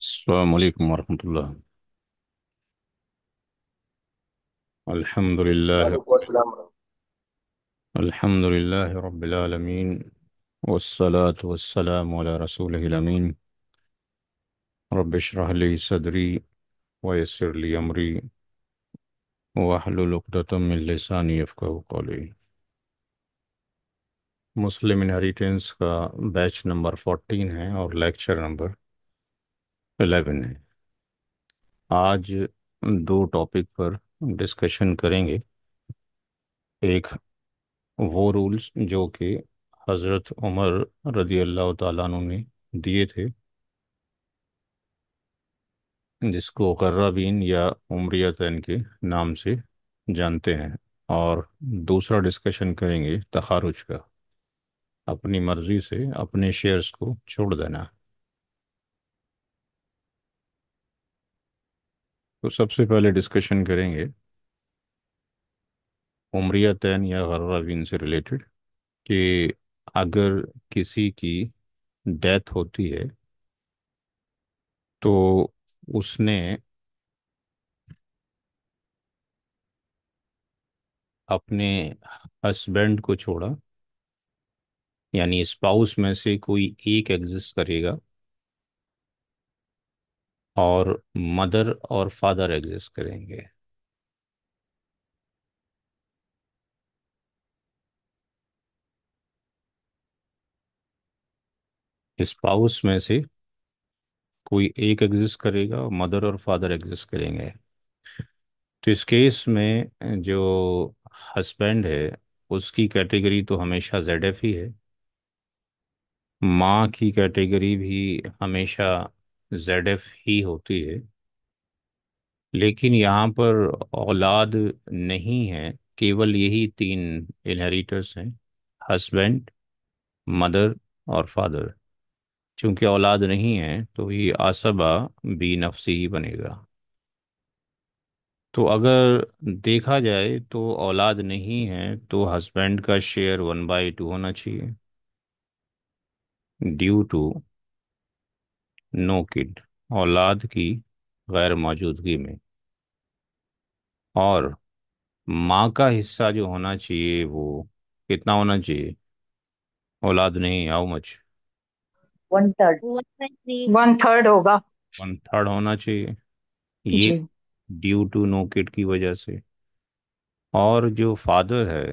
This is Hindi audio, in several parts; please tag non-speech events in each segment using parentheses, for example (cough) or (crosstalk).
السلام عليكم ورحمة الله الحمد لله الحمد لله رب العالمين والصلاة والسلام على رسوله الأمين رب اشرح لي صدري ويسر لي أمري واحلل عقدة من لساني يفقه قولي मुस्लिम इनहेरिटेंस का बैच नंबर फोर्टीन है और लेक्चर नंबर एलेवन है आज दो टॉपिक पर डिस्कशन करेंगे एक वो रूल्स जो कि हज़रत उमर रदी अल्लाह तु ने दिए थे जिसको गर्राबीन या तैन के नाम से जानते हैं और दूसरा डिस्कशन करेंगे तखारुज का अपनी मर्जी से अपने शेयर्स को छोड़ देना तो सबसे पहले डिस्कशन करेंगे उमरिया तैन या गर्रावीन से रिलेटेड कि अगर किसी की डेथ होती है तो उसने अपने हस्बैंड को छोड़ा यानी स्पाउस में से कोई एक एग्जिस्ट करेगा और मदर और फादर एग्जिस्ट करेंगे स्पाउस में से कोई एक एग्जिस्ट करेगा मदर और फादर एग्जिस्ट करेंगे तो इस केस में जो हस्बैंड है उसकी कैटेगरी तो हमेशा जेड एफ ही है माँ की कैटेगरी भी हमेशा जेड एफ ही होती है लेकिन यहाँ पर औलाद नहीं है केवल यही तीन इनहेरिटर्स हैं हस्बैंड मदर और फादर चूंकि औलाद नहीं है तो ये आसबा बी नफसी ही बनेगा तो अगर देखा जाए तो औलाद नहीं है तो हस्बैंड का शेयर वन बाई टू होना चाहिए ड्यू टू नो किड औलाद की गैर मौजूदगी में और माँ का हिस्सा जो होना चाहिए वो कितना होना चाहिए औलाद नहीं how much one third one third होगा वन थर्ड होना चाहिए ये ड्यू टू नो किड की वजह से और जो फादर है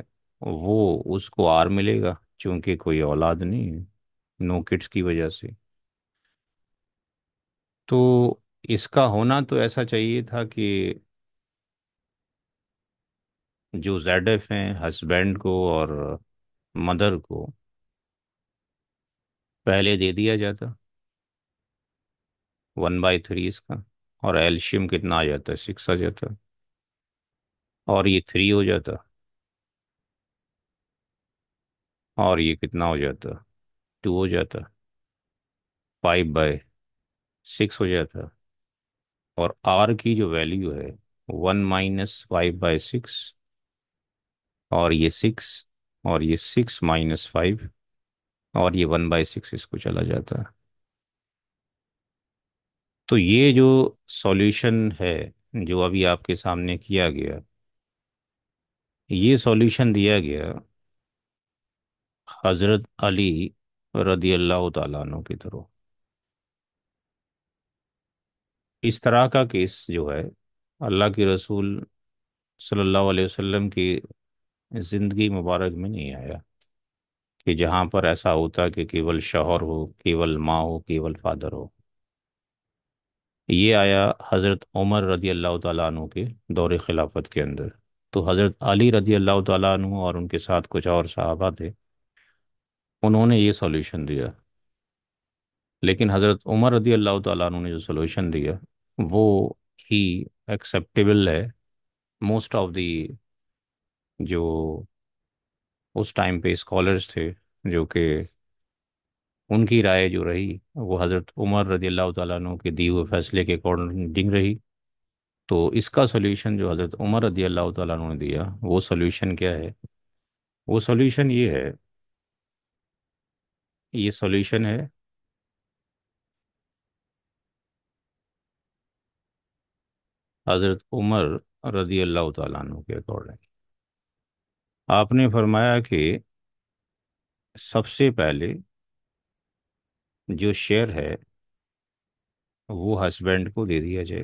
वो उसको आर मिलेगा क्योंकि कोई औलाद नहीं है नो किड्स की वजह से तो इसका होना तो ऐसा चाहिए था कि जो जेड एफ हैं हस्बैंड को और मदर को पहले दे दिया जाता वन बाई थ्री इसका और एल्शियम कितना आ जाता है सिक्स आ जाता और ये थ्री हो जाता और ये कितना हो जाता टू हो जाता फाइव बाय सिक्स हो जाता और आर की जो वैल्यू है one minus five by six और ये सिक्स और ये सिक्स माइनस फाइव और ये वन बाय सिक्स इसको चला जाता तो ये जो सॉल्यूशन है जो अभी आपके सामने किया गया ये सॉल्यूशन दिया गया हज़रत अली रदी अल्लाह तु के तरह इस तरह का केस जो है अल्लाह के रसूल सल्लल्लाहु अलैहि वसल्लम की ज़िंदगी मुबारक में नहीं आया कि जहाँ पर ऐसा होता कि केवल शौहर हो केवल माँ हो केवल फादर हो ये आया हज़रत उमर रदी अल्लाह तु के दौर खिलाफत के अंदर तो हज़रत अली रदी अल्लाह तु और उनके साथ कुछ और सहाबा थे उन्होंने ये सॉल्यूशन दिया लेकिन हज़रत उमर रदी अल्लाह तु ने जो सॉल्यूशन दिया वो ही एक्सेप्टेबल है मोस्ट ऑफ दी जो उस टाइम पे स्कॉलर्स थे जो कि उनकी राय जो रही वो हज़रत उमर रदी अल्लाह तु के दिए हुए फैसले के अकॉर्डिंग रही तो इसका सॉल्यूशन जो हज़रत उमर रदी अल्लाह तु ने दिया वो सॉल्यूशन क्या है वो सॉल्यूशन ये है ये सॉल्यूशन है हज़रत उमर रदी अल्लाह तु के अकॉर्डिंग आपने फरमाया कि सबसे पहले जो शेयर है वो हस्बैंड को दे दिया जाए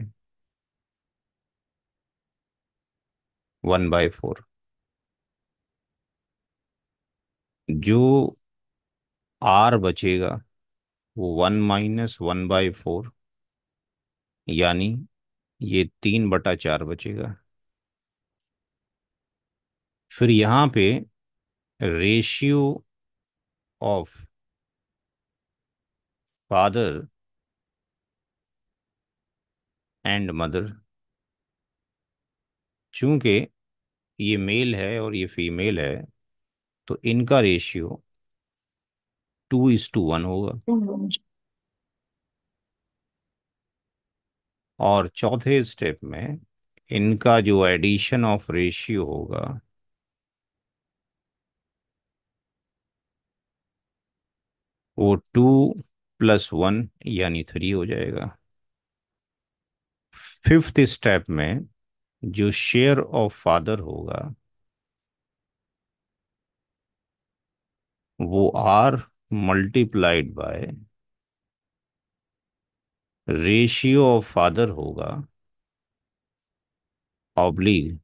वन बाय फोर जो आर बचेगा वो one minus one by four यानी ये तीन बटा चार बचेगा फिर यहाँ पे ratio of father and mother चूंकि ये मेल है और ये फीमेल है तो इनका ratio two is to one होगा और चौथे स्टेप में इनका जो एडिशन ऑफ रेशियो होगा वो टू प्लस वन यानी थ्री हो जाएगा फिफ्थ स्टेप में जो शेयर ऑफ फादर होगा वो R multiplied by ratio of father होगा ऑब्लिग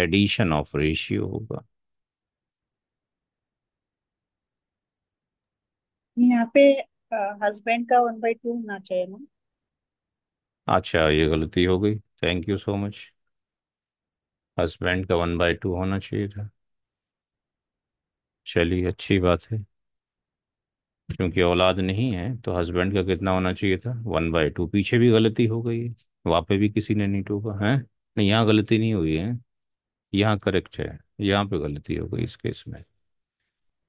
एडिशन ऑफ रेशियो होगा यहाँ पे हस्बैंड का वन बाई टू होना चाहिए ना अच्छा ये गलती हो गई thank you so much husband का वन बाई टू होना चाहिए था चलिए अच्छी बात है क्योंकि औलाद नहीं है तो हस्बैंड का कितना होना चाहिए था वन बाय टू पीछे भी गलती हो गई है वहाँ पे भी किसी ने नहीं टोका है नहीं यहाँ गलती नहीं हुई है यहाँ करेक्ट है यहाँ पे गलती हो गई इस केस में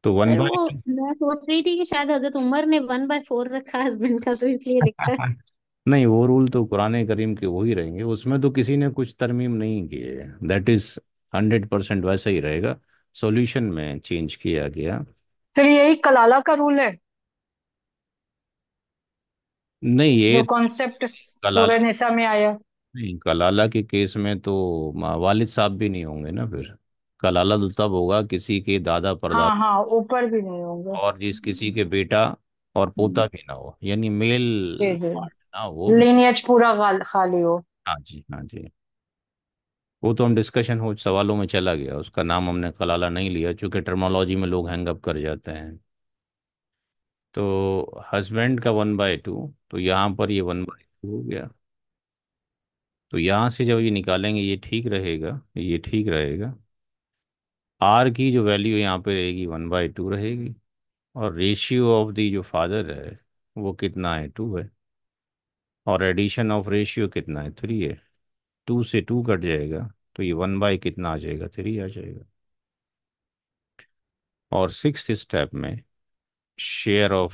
तो वन सर वो बाय मैं सोच रही थी कि शायद हजरत उमर ने वन बाय फोर रखा हस्बैंड का तो इसलिए लिखा है (laughs) नहीं वो रूल तो कुरान करीम के वही रहेंगे उसमें तो किसी ने कुछ तरमीम नहीं किए है दैट इज हंड्रेड परसेंट वैसा ही रहेगा सॉल्यूशन में चेंज किया गया फिर यही कलाला का रूल है नहीं ये जो कॉन्सेप्ट कलाला सूर्य निशा में आया नहीं कलाला के केस में तो वालिद साहब भी नहीं होंगे ना फिर कलाला तो तब होगा किसी के दादा हाँ परदादा हाँ ऊपर भी नहीं होगा और जिस किसी के बेटा और पोता हम्म। भी ना हो यानी मेल जी जी ना वो भी लीनियज पूरा खाली हो हाँ जी हाँ जी वो तो हम डिस्कशन हो सवालों में चला गया उसका नाम हमने कलाला नहीं लिया क्योंकि टर्मोलॉजी में लोग हैंगअप कर जाते हैं तो हस्बैंड का वन बाय टू तो यहाँ पर ये वन बाय टू हो गया तो यहाँ से जब ये निकालेंगे ये ठीक रहेगा ये ठीक रहेगा आर की जो वैल्यू यहाँ पे रहेगी वन बाई टू रहेगी और रेशियो ऑफ दी जो फादर है वो कितना है टू है और एडिशन ऑफ रेशियो कितना है थ्री है टू से टू कट जाएगा तो ये वन बाई कितना आ जाएगा थ्री आ जाएगा और सिक्स स्टेप में शेयर ऑफ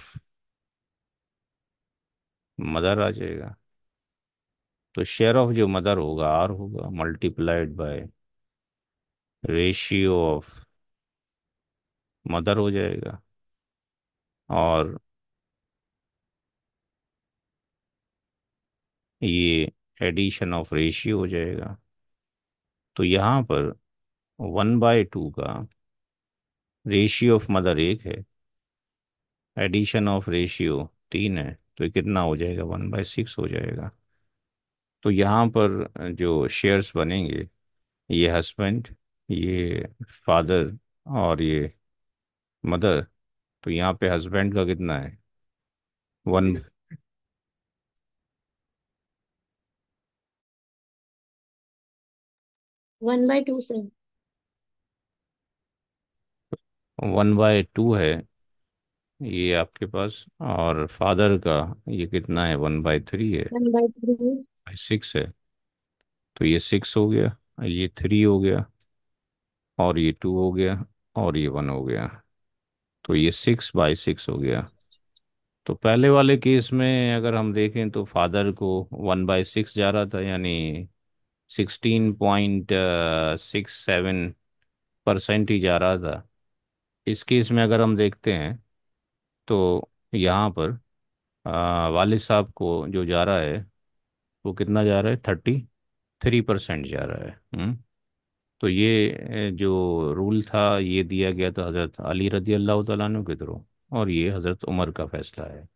मदर आ जाएगा तो शेयर ऑफ जो मदर होगा आर होगा multiplied by ratio of mother हो जाएगा और ये एडिशन ऑफ रेशियो हो जाएगा तो यहाँ पर वन बाय टू का रेशियो ऑफ मदर एक है एडिशन ऑफ रेशियो तीन है तो ये कितना हो जाएगा वन बाई सिक्स हो जाएगा तो यहाँ पर जो शेयर्स बनेंगे ये हस्बैंड ये फादर और ये मदर तो यहाँ पे हस्बैंड का कितना है one one by two sir one by two है ये आपके पास और फादर का ये कितना है वन बाई थ्री है one by three by six है तो ये सिक्स हो गया ये थ्री हो गया और ये टू हो गया और ये वन हो गया तो ये सिक्स बाई सिक्स हो गया तो पहले वाले केस में अगर हम देखें तो फादर को वन बाई सिक्स जा रहा था यानी sixteen point six seven percent ही जा रहा था इस केस में अगर हम देखते हैं तो यहाँ पर वाल वालिद साहब को जो जा रहा है वो कितना जा रहा है थर्टी थ्री परसेंट जा रहा है हम्म। तो ये जो रूल था ये दिया गया था हज़रत अली रदी अल्लाह तु के थ्रू और ये हज़रत उमर का फ़ैसला है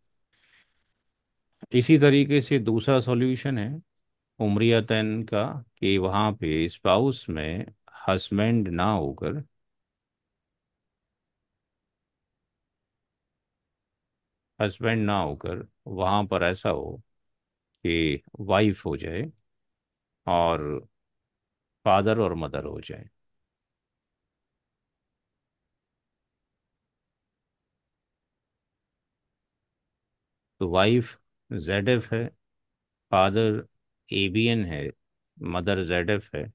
इसी तरीके से दूसरा सॉल्यूशन है उमरिया तैन का कि वहाँ पे स्पाउस में हस्बैंड ना होकर हस्बैंड ना होकर वहाँ पर ऐसा हो कि वाइफ हो जाए और फादर और मदर हो जाए तो वाइफ जेड एफ है फादर एन है मदर जेड एफ है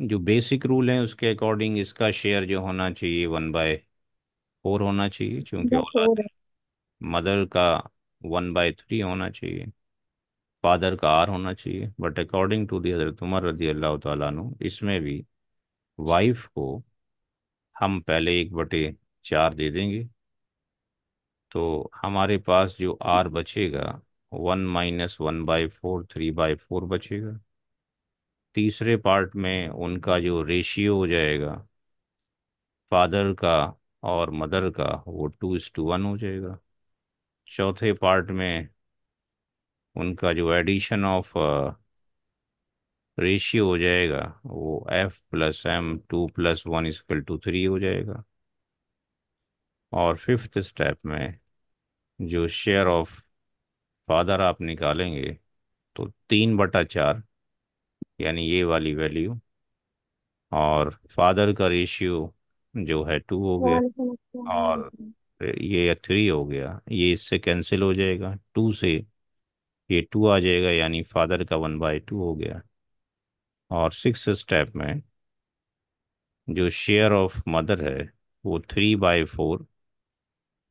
जो बेसिक रूल है उसके अकॉर्डिंग इसका शेयर जो होना चाहिए वन बाय फोर होना चाहिए क्योंकि औलाद फोर है मदर का वन बाय थ्री होना चाहिए फादर का आर होना चाहिए बट अकॉर्डिंग टू दी हजरत उमर रजी अल्लाह ताला इसमें भी वाइफ को हम पहले एक बटे चार दे देंगे तो हमारे पास जो आर बचेगा one minus one by four three by four बचेगा तीसरे पार्ट में उनका जो रेशियो हो जाएगा फादर का और मदर का वो टू इस टू वन हो जाएगा चौथे पार्ट में उनका जो एडिशन ऑफ रेशियो हो जाएगा वो F plus M two plus one is equal two three हो जाएगा और फिफ्थ स्टेप में जो शेयर ऑफ फादर आप निकालेंगे तो तीन बटा चार यानी ये वाली वैल्यू और फादर का रेशियो जो है टू हो गया और हाँ। ये थ्री हो गया ये इससे कैंसिल हो जाएगा टू से ये टू आ जाएगा यानी फादर का वन बाई टू हो गया और सिक्स स्टेप में जो शेयर ऑफ मदर है वो थ्री बाई फोर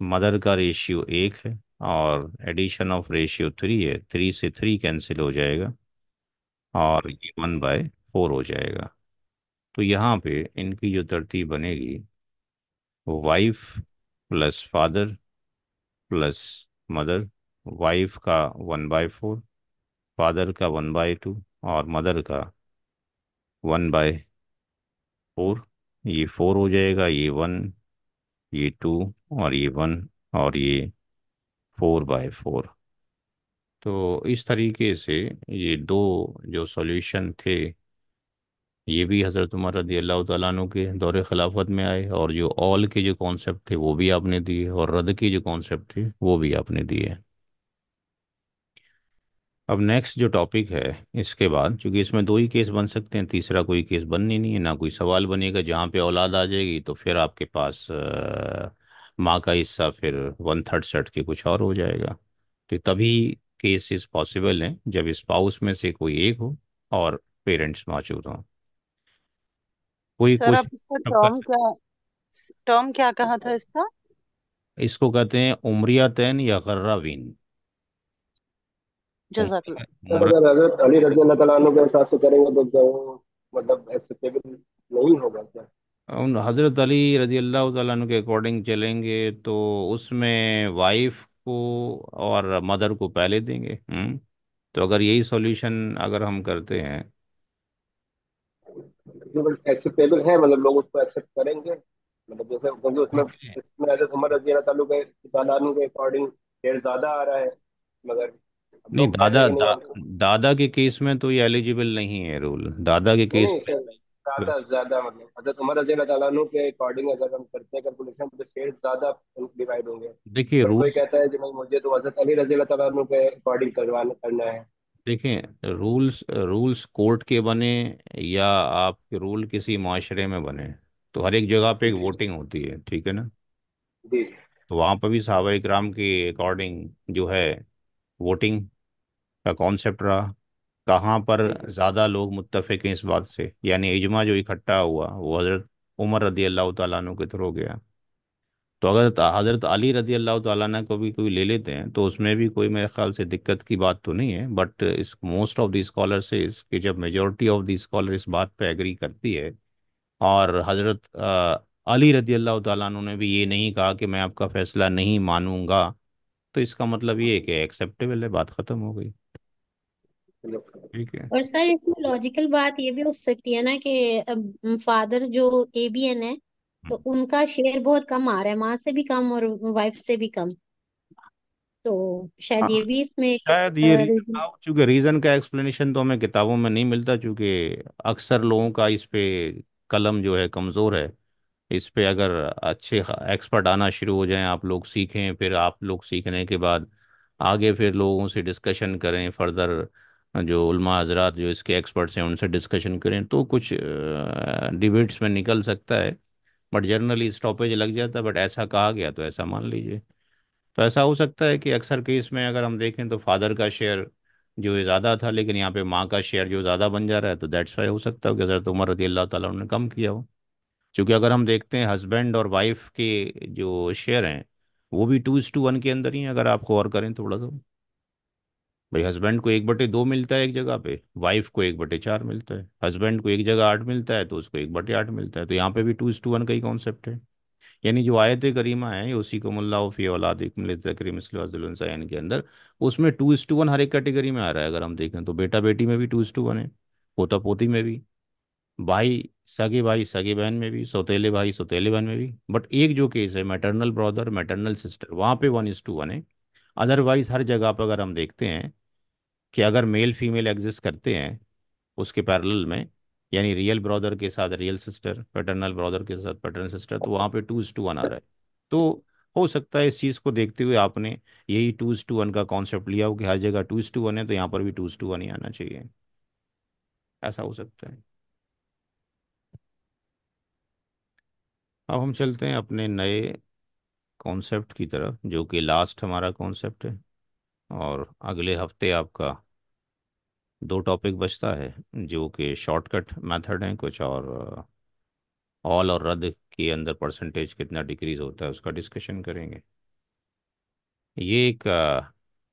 मदर का रेशियो एक है और एडिशन ऑफ रेशियो थ्री है थ्री से थ्री कैंसिल हो जाएगा और ये वन बाय फोर हो जाएगा तो यहाँ पे इनकी जो तरतीब बनेगी wife plus father plus mother wife का वन बाय फोर फादर का वन बाय टू और मदर का वन बाय फोर ये फोर हो जाएगा ये वन ये टू और ये वन और ये फोर बाय फोर तो इस तरीके से ये दो जो सॉल्यूशन थे ये भी हज़रत उमर रदी अल्लाह तु के दौर खिलाफत में आए और जो ऑल के जो कॉन्सेप्ट थे वो भी आपने दिए और रद्द के जो कॉन्सेप्ट थे वो भी आपने दिए अब नेक्स्ट जो टॉपिक है इसके बाद चूंकि इसमें दो ही केस बन सकते हैं तीसरा कोई केस बननी नहीं, नहीं है ना कोई सवाल बनेगा जहाँ पे औलाद आ जाएगी तो फिर आपके पास माँ का हिस्सा फिर वन थर्ड सेट के कुछ और हो जाएगा तो तभी केसेस पॉसिबल हैं जब स्पाउस में से कोई एक हो और पेरेंट्स मौजूद हों कोई सर कुछ आप इसका टर्म क्या टर्म क्या कहा था इसका इसको कहते हैं उमरिया तैन या गर्रा वीन तो मतलब हज़रत अली रजी अल्लाह के अकॉर्डिंग चलेंगे तो उसमें वाइफ को और मदर को पहले देंगे हम्म तो अगर यही सॉल्यूशन अगर हम करते हैं एक्सेप्टेबल है मतलब लोग उसको एक्सेप्ट करेंगे मतलब जैसे क्योंकि उसमें इसमें अगर हमारा जीरा ताल्लुक है दादानों के अकॉर्डिंग रेट ज्यादा आ रहा है मगर अब नहीं लोग दादा नहीं दा, दादा के केस में तो ये एलिजिबल नहीं है रूल दादा के केस में नहीं ज्यादा ज्यादा मतलब हजरत उमर रजी अल्लाह के अकॉर्डिंग अगर हम करते हैं तो शेयर ज्यादा डिवाइड होंगे देखिए कहता है कि नहीं मुझे तो हजरत अली रजी अल्लाह के अकॉर्डिंग करवाना करना है देखें रूल्स रूल्स कोर्ट के बने या आपके रूल किसी माशरे में बने तो हर एक जगह पे एक वोटिंग होती है ठीक है ना जी तो वहाँ पर भी सहाबा इक्राम के अकॉर्डिंग जो है वोटिंग का कॉन्सेप्ट रहा कहाँ पर ज़्यादा लोग मुतफ़िक हैं इस बात से यानी इजमा जो इकट्ठा हुआ वो हज़रत उमर रदी अल्लाह तु के थ्रू गया तो अगर हज़रत अली रदी अल्लाह तुना को भी कोई ले लेते हैं तो उसमें भी कोई मेरे ख्याल से दिक्कत की बात तो नहीं है बट इस मोस्ट ऑफ दी स्कॉलर से इसके जब मेजोरिटी ऑफ दी स्कॉलर इस बात पर एग्री करती है और हज़रत अली रदी अल्लाह तु ने भी ये नहीं कहा कि मैं आपका फ़ैसला नहीं मानूंगा तो इसका मतलब ये है कि एक्सेप्टेबल है बात ख़त्म हो गई ठीक है और सर इसमें लॉजिकल बात ये भी हो सकती है ना कि फादर जो एबीएन है तो उनका शेयर बहुत कम आ रहा है माँ से भी कम और वाइफ से भी कम तो शायद ये हाँ, भी इसमें शायद ये रीजन चूंकि रीजन का एक्सप्लेनेशन तो हमें किताबों में नहीं मिलता चूंकि अक्सर लोगों का इस पे कलम जो है कमज़ोर है इस पे अगर अच्छे एक्सपर्ट आना शुरू हो जाएं आप लोग सीखें फिर आप लोग सीखने के बाद आगे फिर लोगों से डिस्कशन करें फर्दर जो उलमा हजरात जो इसके एक्सपर्ट्स हैं उनसे डिस्कशन करें तो कुछ डिबेट्स में निकल सकता है बट जनरली स्टॉपेज लग जाता है बट ऐसा कहा गया तो ऐसा मान लीजिए तो ऐसा हो सकता है कि अक्सर केस में अगर हम देखें तो फादर का शेयर जो ज़्यादा था लेकिन यहाँ पे माँ का शेयर जो ज़्यादा बन जा रहा है तो दैट्स वाई हो सकता है कि हज़रत उमर रदी अल्लाह ताला ने कम किया हो क्योंकि अगर हम देखते हैं हस्बैंड और वाइफ के जो शेयर हैं वो भी टू इस टू वन के अंदर ही अगर आप गौर करें थोड़ा सा तो। भाई हस्बैंड को एक बटे दो मिलता है एक जगह पे वाइफ को एक बटे चार मिलता है हस्बैंड को एक जगह आठ मिलता है तो उसको एक बटे आठ मिलता है तो यहाँ पे भी टू इज़ टू वन का ही कॉन्सेप्ट है यानी जो आयत करीमा है उसी को मुल्ला फ़ी औलाद करीमसैन के अंदर उसमें टू इज़ टू वन हर एक कैटेगरी में आ रहा है अगर हम देखें तो बेटा बेटी में भी टू इज़ टू वन है पोता पोती में भी भाई सगे भाई सगे बहन में भी सौतेले भाई सौतेले बहन में भी बट एक जो केस है मैटरनल ब्रदर मैटरनल सिस्टर वहाँ पे वन इज टू वन है अदरवाइज़ हर जगह पर अगर हम देखते हैं कि अगर मेल फीमेल एग्जिस्ट करते हैं उसके पैरेलल में यानी रियल ब्रदर के साथ रियल सिस्टर पैटर्नल ब्रदर के साथ पैटर्नल सिस्टर तो वहाँ पे टू इज टू वन आ रहा है तो हो सकता है इस चीज़ को देखते हुए आपने यही टू इज टू वन का कॉन्सेप्ट लिया हो कि हर जगह टू इज टू वन है तो यहाँ पर भी टू इज टू वन ही आना चाहिए ऐसा हो सकता है अब हम चलते हैं अपने नए कॉन्सेप्ट की तरफ जो कि लास्ट हमारा कॉन्सेप्ट है और अगले हफ्ते आपका दो टॉपिक बचता है जो कि शॉर्टकट मेथड हैं कुछ और ऑल और रद्द के अंदर परसेंटेज कितना डिक्रीज होता है उसका डिस्कशन करेंगे ये एक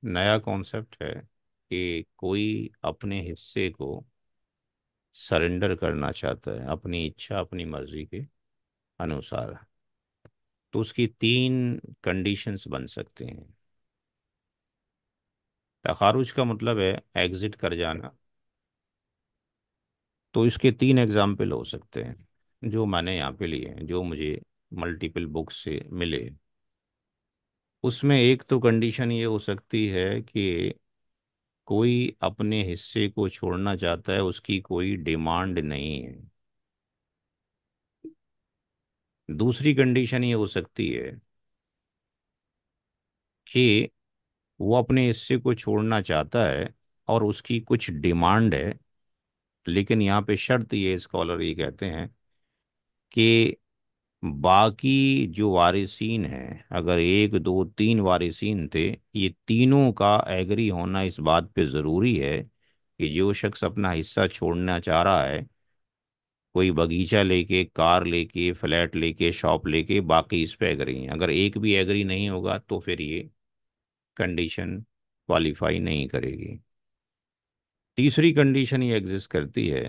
नया कॉन्सेप्ट है कि कोई अपने हिस्से को सरेंडर करना चाहता है अपनी इच्छा अपनी मर्जी के अनुसार तो उसकी तीन कंडीशंस बन सकती हैं तखारुज का मतलब है एग्जिट कर जाना तो इसके तीन एग्जाम्पल हो सकते हैं जो मैंने यहाँ पे लिए जो मुझे मल्टीपल बुक्स से मिले उसमें एक तो कंडीशन ये हो सकती है कि कोई अपने हिस्से को छोड़ना चाहता है उसकी कोई डिमांड नहीं है दूसरी कंडीशन ये हो सकती है कि वो अपने हिस्से को छोड़ना चाहता है और उसकी कुछ डिमांड है लेकिन यहाँ पे शर्त ये स्कॉलर ये कहते हैं कि बाकी जो वारिसीन हैं अगर एक दो तीन वारिसीन थे ये तीनों का एग्री होना इस बात पे ज़रूरी है कि जो शख्स अपना हिस्सा छोड़ना चाह रहा है कोई बगीचा लेके कार लेके फ्लैट लेके शॉप लेके बाकी इस पे एग्री हैं अगर एक भी एग्री नहीं होगा तो फिर ये कंडीशन क्वालिफाई नहीं करेगी तीसरी कंडीशन ये एग्जिस्ट करती है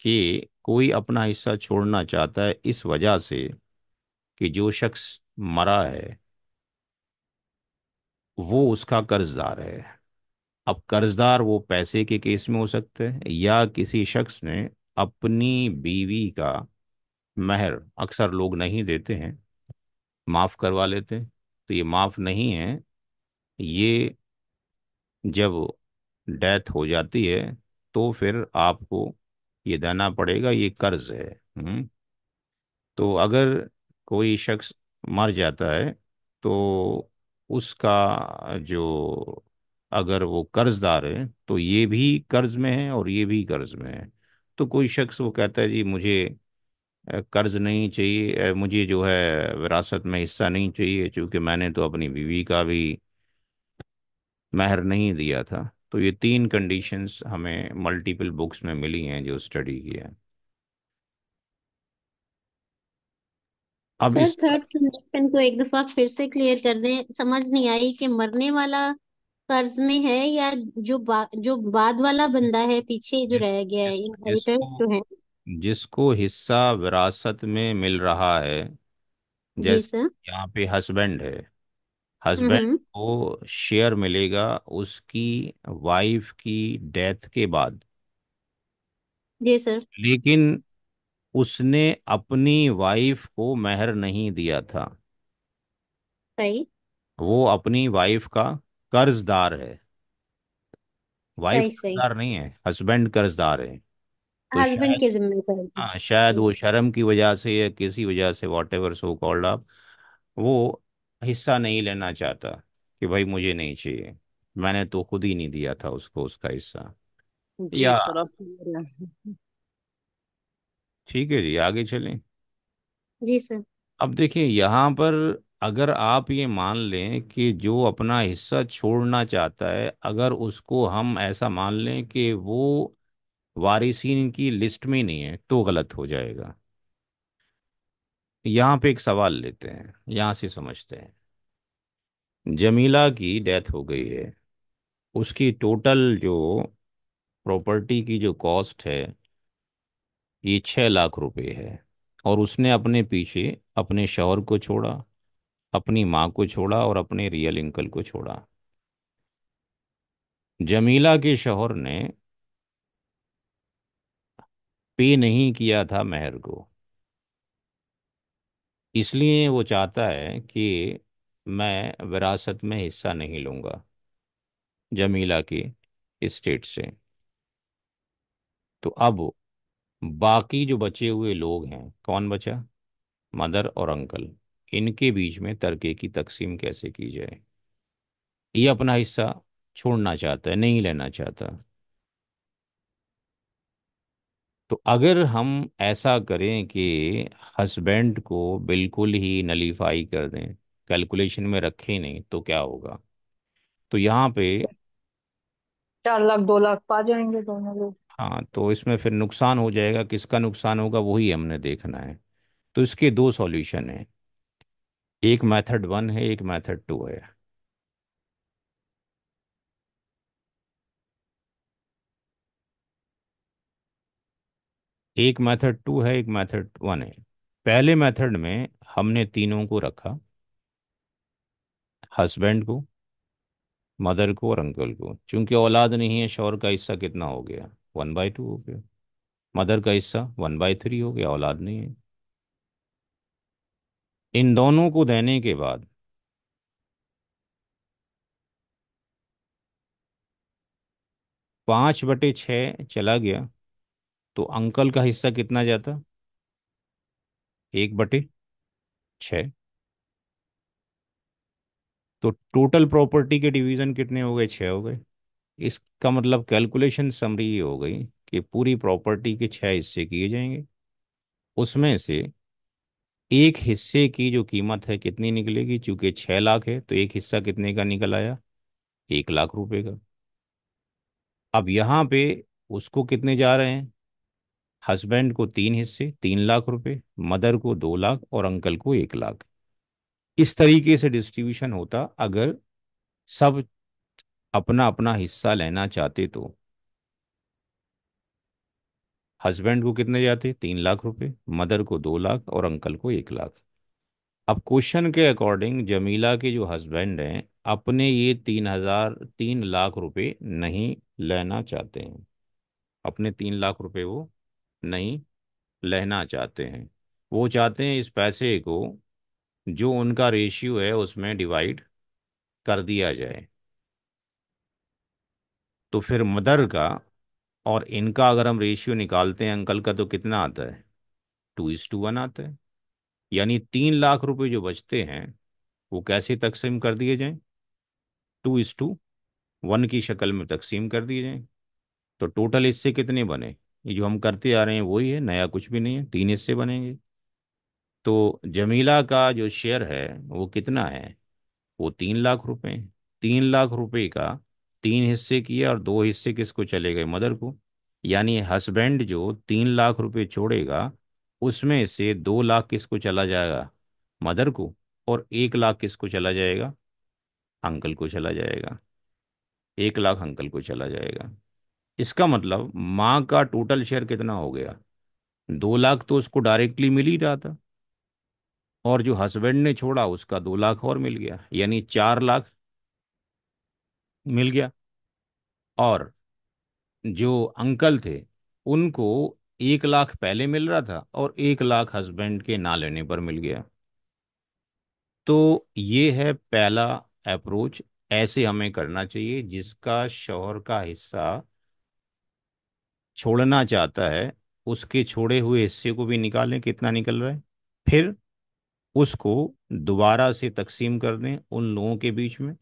कि कोई अपना हिस्सा छोड़ना चाहता है इस वजह से कि जो शख्स मरा है वो उसका कर्जदार है अब कर्जदार वो पैसे के केस में हो सकते हैं या किसी शख्स ने अपनी बीवी का महर अक्सर लोग नहीं देते हैं माफ़ करवा लेते हैं तो ये माफ़ नहीं है ये जब डेथ हो जाती है तो फिर आपको ये देना पड़ेगा ये कर्ज है हम्म। तो अगर कोई शख्स मर जाता है तो उसका जो अगर वो कर्जदार है तो ये भी कर्ज में है और ये भी कर्ज में है तो कोई शख्स वो कहता है जी मुझे कर्ज नहीं चाहिए मुझे जो है विरासत में हिस्सा नहीं चाहिए क्योंकि मैंने तो अपनी बीवी का भी महर नहीं दिया था तो ये तीन कंडीशंस हमें मल्टीपल बुक्स में मिली हैं जो स्टडी की है अब सर थर्ड कंडीशन को एक दफा फिर से क्लियर कर दें समझ नहीं आई कि मरने वाला कर्ज में है या जो बा, जो बाद वाला बंदा है पीछे जो जिस, रह गया है जिस, इनहेरिटर जो है जिसको हिस्सा विरासत में मिल रहा है जी जैसे सर यहाँ पे हस्बैंड है हस्बैंड हम्म को शेयर मिलेगा उसकी वाइफ की डेथ के बाद जी सर लेकिन उसने अपनी वाइफ को मेहर नहीं दिया था सही वो अपनी वाइफ का कर्जदार है वाइफ सही कर्जदार नहीं है हस्बैंड कर्जदार है तो हस्बैंड शायद के जिम्मे कर हाँ शायद वो शर्म की वजह से या किसी वजह से वॉट एवर सो कॉल्ड आप वो हिस्सा नहीं लेना चाहता कि भाई मुझे नहीं चाहिए मैंने तो खुद ही नहीं दिया था उसको उसका हिस्सा जी या सर ठीक है जी आगे चलें जी सर अब देखिए यहाँ पर अगर आप ये मान लें कि जो अपना हिस्सा छोड़ना चाहता है अगर उसको हम ऐसा मान लें कि वो वारिसिन की लिस्ट में नहीं है तो गलत हो जाएगा यहाँ पे एक सवाल लेते हैं यहाँ से समझते हैं जमीला की डेथ हो गई है उसकी टोटल जो प्रॉपर्टी की जो कॉस्ट है ये छः लाख रुपए है और उसने अपने पीछे अपने शौहर को छोड़ा अपनी माँ को छोड़ा और अपने रियल अंकल को छोड़ा जमीला के शोहर ने पे नहीं किया था मेहर को इसलिए वो चाहता है कि मैं विरासत में हिस्सा नहीं लूंगा जमीला की स्टेट से तो अब बाकी जो बचे हुए लोग हैं कौन बचा मदर और अंकल इनके बीच में तरके की तकसीम कैसे की जाए ये अपना हिस्सा छोड़ना चाहता है नहीं लेना चाहता तो अगर हम ऐसा करें कि हस्बैंड को बिल्कुल ही नलीफाई कर दें कैलकुलेशन में रखे नहीं तो क्या होगा तो यहाँ पे चार लाख दो लाख पा जाएंगे दोनों लोग हाँ तो इसमें फिर नुकसान हो जाएगा किसका नुकसान होगा वही हमने देखना है तो इसके दो सॉल्यूशन हैं एक मेथड वन है एक मेथड टू है एक मेथड टू है एक मेथड वन है पहले मेथड में हमने तीनों को रखा हस्बैंड को मदर को और अंकल को क्योंकि औलाद नहीं है शौर का हिस्सा कितना हो गया वन बाय टू हो गया मदर का हिस्सा वन बाय थ्री हो गया औलाद नहीं है इन दोनों को देने के बाद पांच बटे छ चला गया तो अंकल का हिस्सा कितना जाता एक बटे छ तो टोटल प्रॉपर्टी के डिवीज़न कितने हो गए छ हो गए इसका मतलब कैलकुलेशन समरी ये हो गई कि पूरी प्रॉपर्टी के छह हिस्से किए जाएंगे उसमें से एक हिस्से की जो कीमत है कितनी निकलेगी चूंकि छः लाख है तो एक हिस्सा कितने का निकल आया एक लाख रुपए का अब यहाँ पे उसको कितने जा रहे हैं हस्बैंड को तीन हिस्से तीन लाख रुपए मदर को दो लाख और अंकल को एक लाख इस तरीके से डिस्ट्रीब्यूशन होता अगर सब अपना अपना हिस्सा लेना चाहते तो हस्बैंड को कितने जाते तीन लाख रुपए मदर को दो लाख और अंकल को एक लाख अब क्वेश्चन के अकॉर्डिंग जमीला के जो हस्बैंड हैं अपने ये तीन हजार तीन लाख रुपए नहीं लेना चाहते हैं अपने तीन लाख रुपए वो नहीं लेना चाहते हैं वो चाहते हैं इस पैसे को जो उनका रेशियो है उसमें डिवाइड कर दिया जाए तो फिर मदर का और इनका अगर हम रेशियो निकालते हैं अंकल का तो कितना आता है टू इज टू वन आता है यानी तीन लाख रुपए जो बचते हैं वो कैसे तकसीम कर दिए जाएं टू इज टू वन की शक्ल में तकसीम कर दिए जाएं तो टोटल इससे कितने बने ये जो हम करते आ रहे हैं वही है नया कुछ भी नहीं है तीन हिस्से बनेंगे तो जमीला का जो शेयर है वो कितना है वो तीन लाख रुपए तीन लाख रुपए का तीन हिस्से किए और दो हिस्से किसको चले गए मदर को यानी हस्बैंड जो तीन लाख रुपए छोड़ेगा उसमें से दो लाख किसको चला जाएगा मदर को और एक लाख किसको चला जाएगा अंकल को चला जाएगा एक लाख अंकल को चला जाएगा इसका मतलब माँ का टोटल शेयर कितना हो गया दो लाख तो उसको डायरेक्टली मिल ही रहा था और जो हस्बैंड ने छोड़ा उसका दो लाख और मिल गया यानी चार लाख मिल गया और जो अंकल थे उनको एक लाख पहले मिल रहा था और एक लाख हस्बैंड के ना लेने पर मिल गया तो ये है पहला अप्रोच ऐसे हमें करना चाहिए जिसका शोहर का हिस्सा छोड़ना चाहता है उसके छोड़े हुए हिस्से को भी निकालें कितना निकल रहा है फिर उसको दोबारा से तकसीम कर दें उन लोगों के बीच में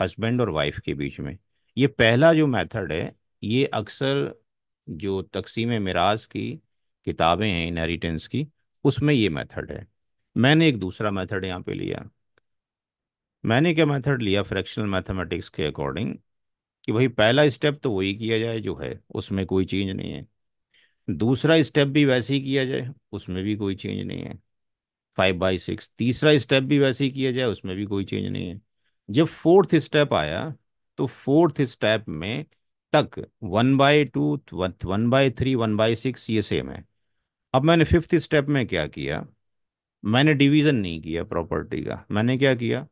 हस्बैंड और वाइफ के बीच में ये पहला जो मेथड है ये अक्सर जो तकसीम मराज की किताबें हैं इनहेरिटेंस की उसमें ये मेथड है मैंने एक दूसरा मेथड यहाँ पे लिया मैंने क्या मेथड लिया फ्रैक्शनल मैथमेटिक्स के अकॉर्डिंग कि भाई पहला स्टेप तो वही किया जाए जो है उसमें कोई चेंज नहीं है दूसरा स्टेप भी वैसे ही किया जाए उसमें भी कोई चेंज नहीं है फाइव बाई सिक्स तीसरा स्टेप भी वैसे ही किया जाए उसमें भी कोई चेंज नहीं है जब फोर्थ स्टेप आया तो फोर्थ स्टेप में तक one by two one by three one by six ये सेम है अब मैंने फिफ्थ स्टेप में क्या किया मैंने डिवीज़न नहीं किया प्रॉपर्टी का मैंने क्या किया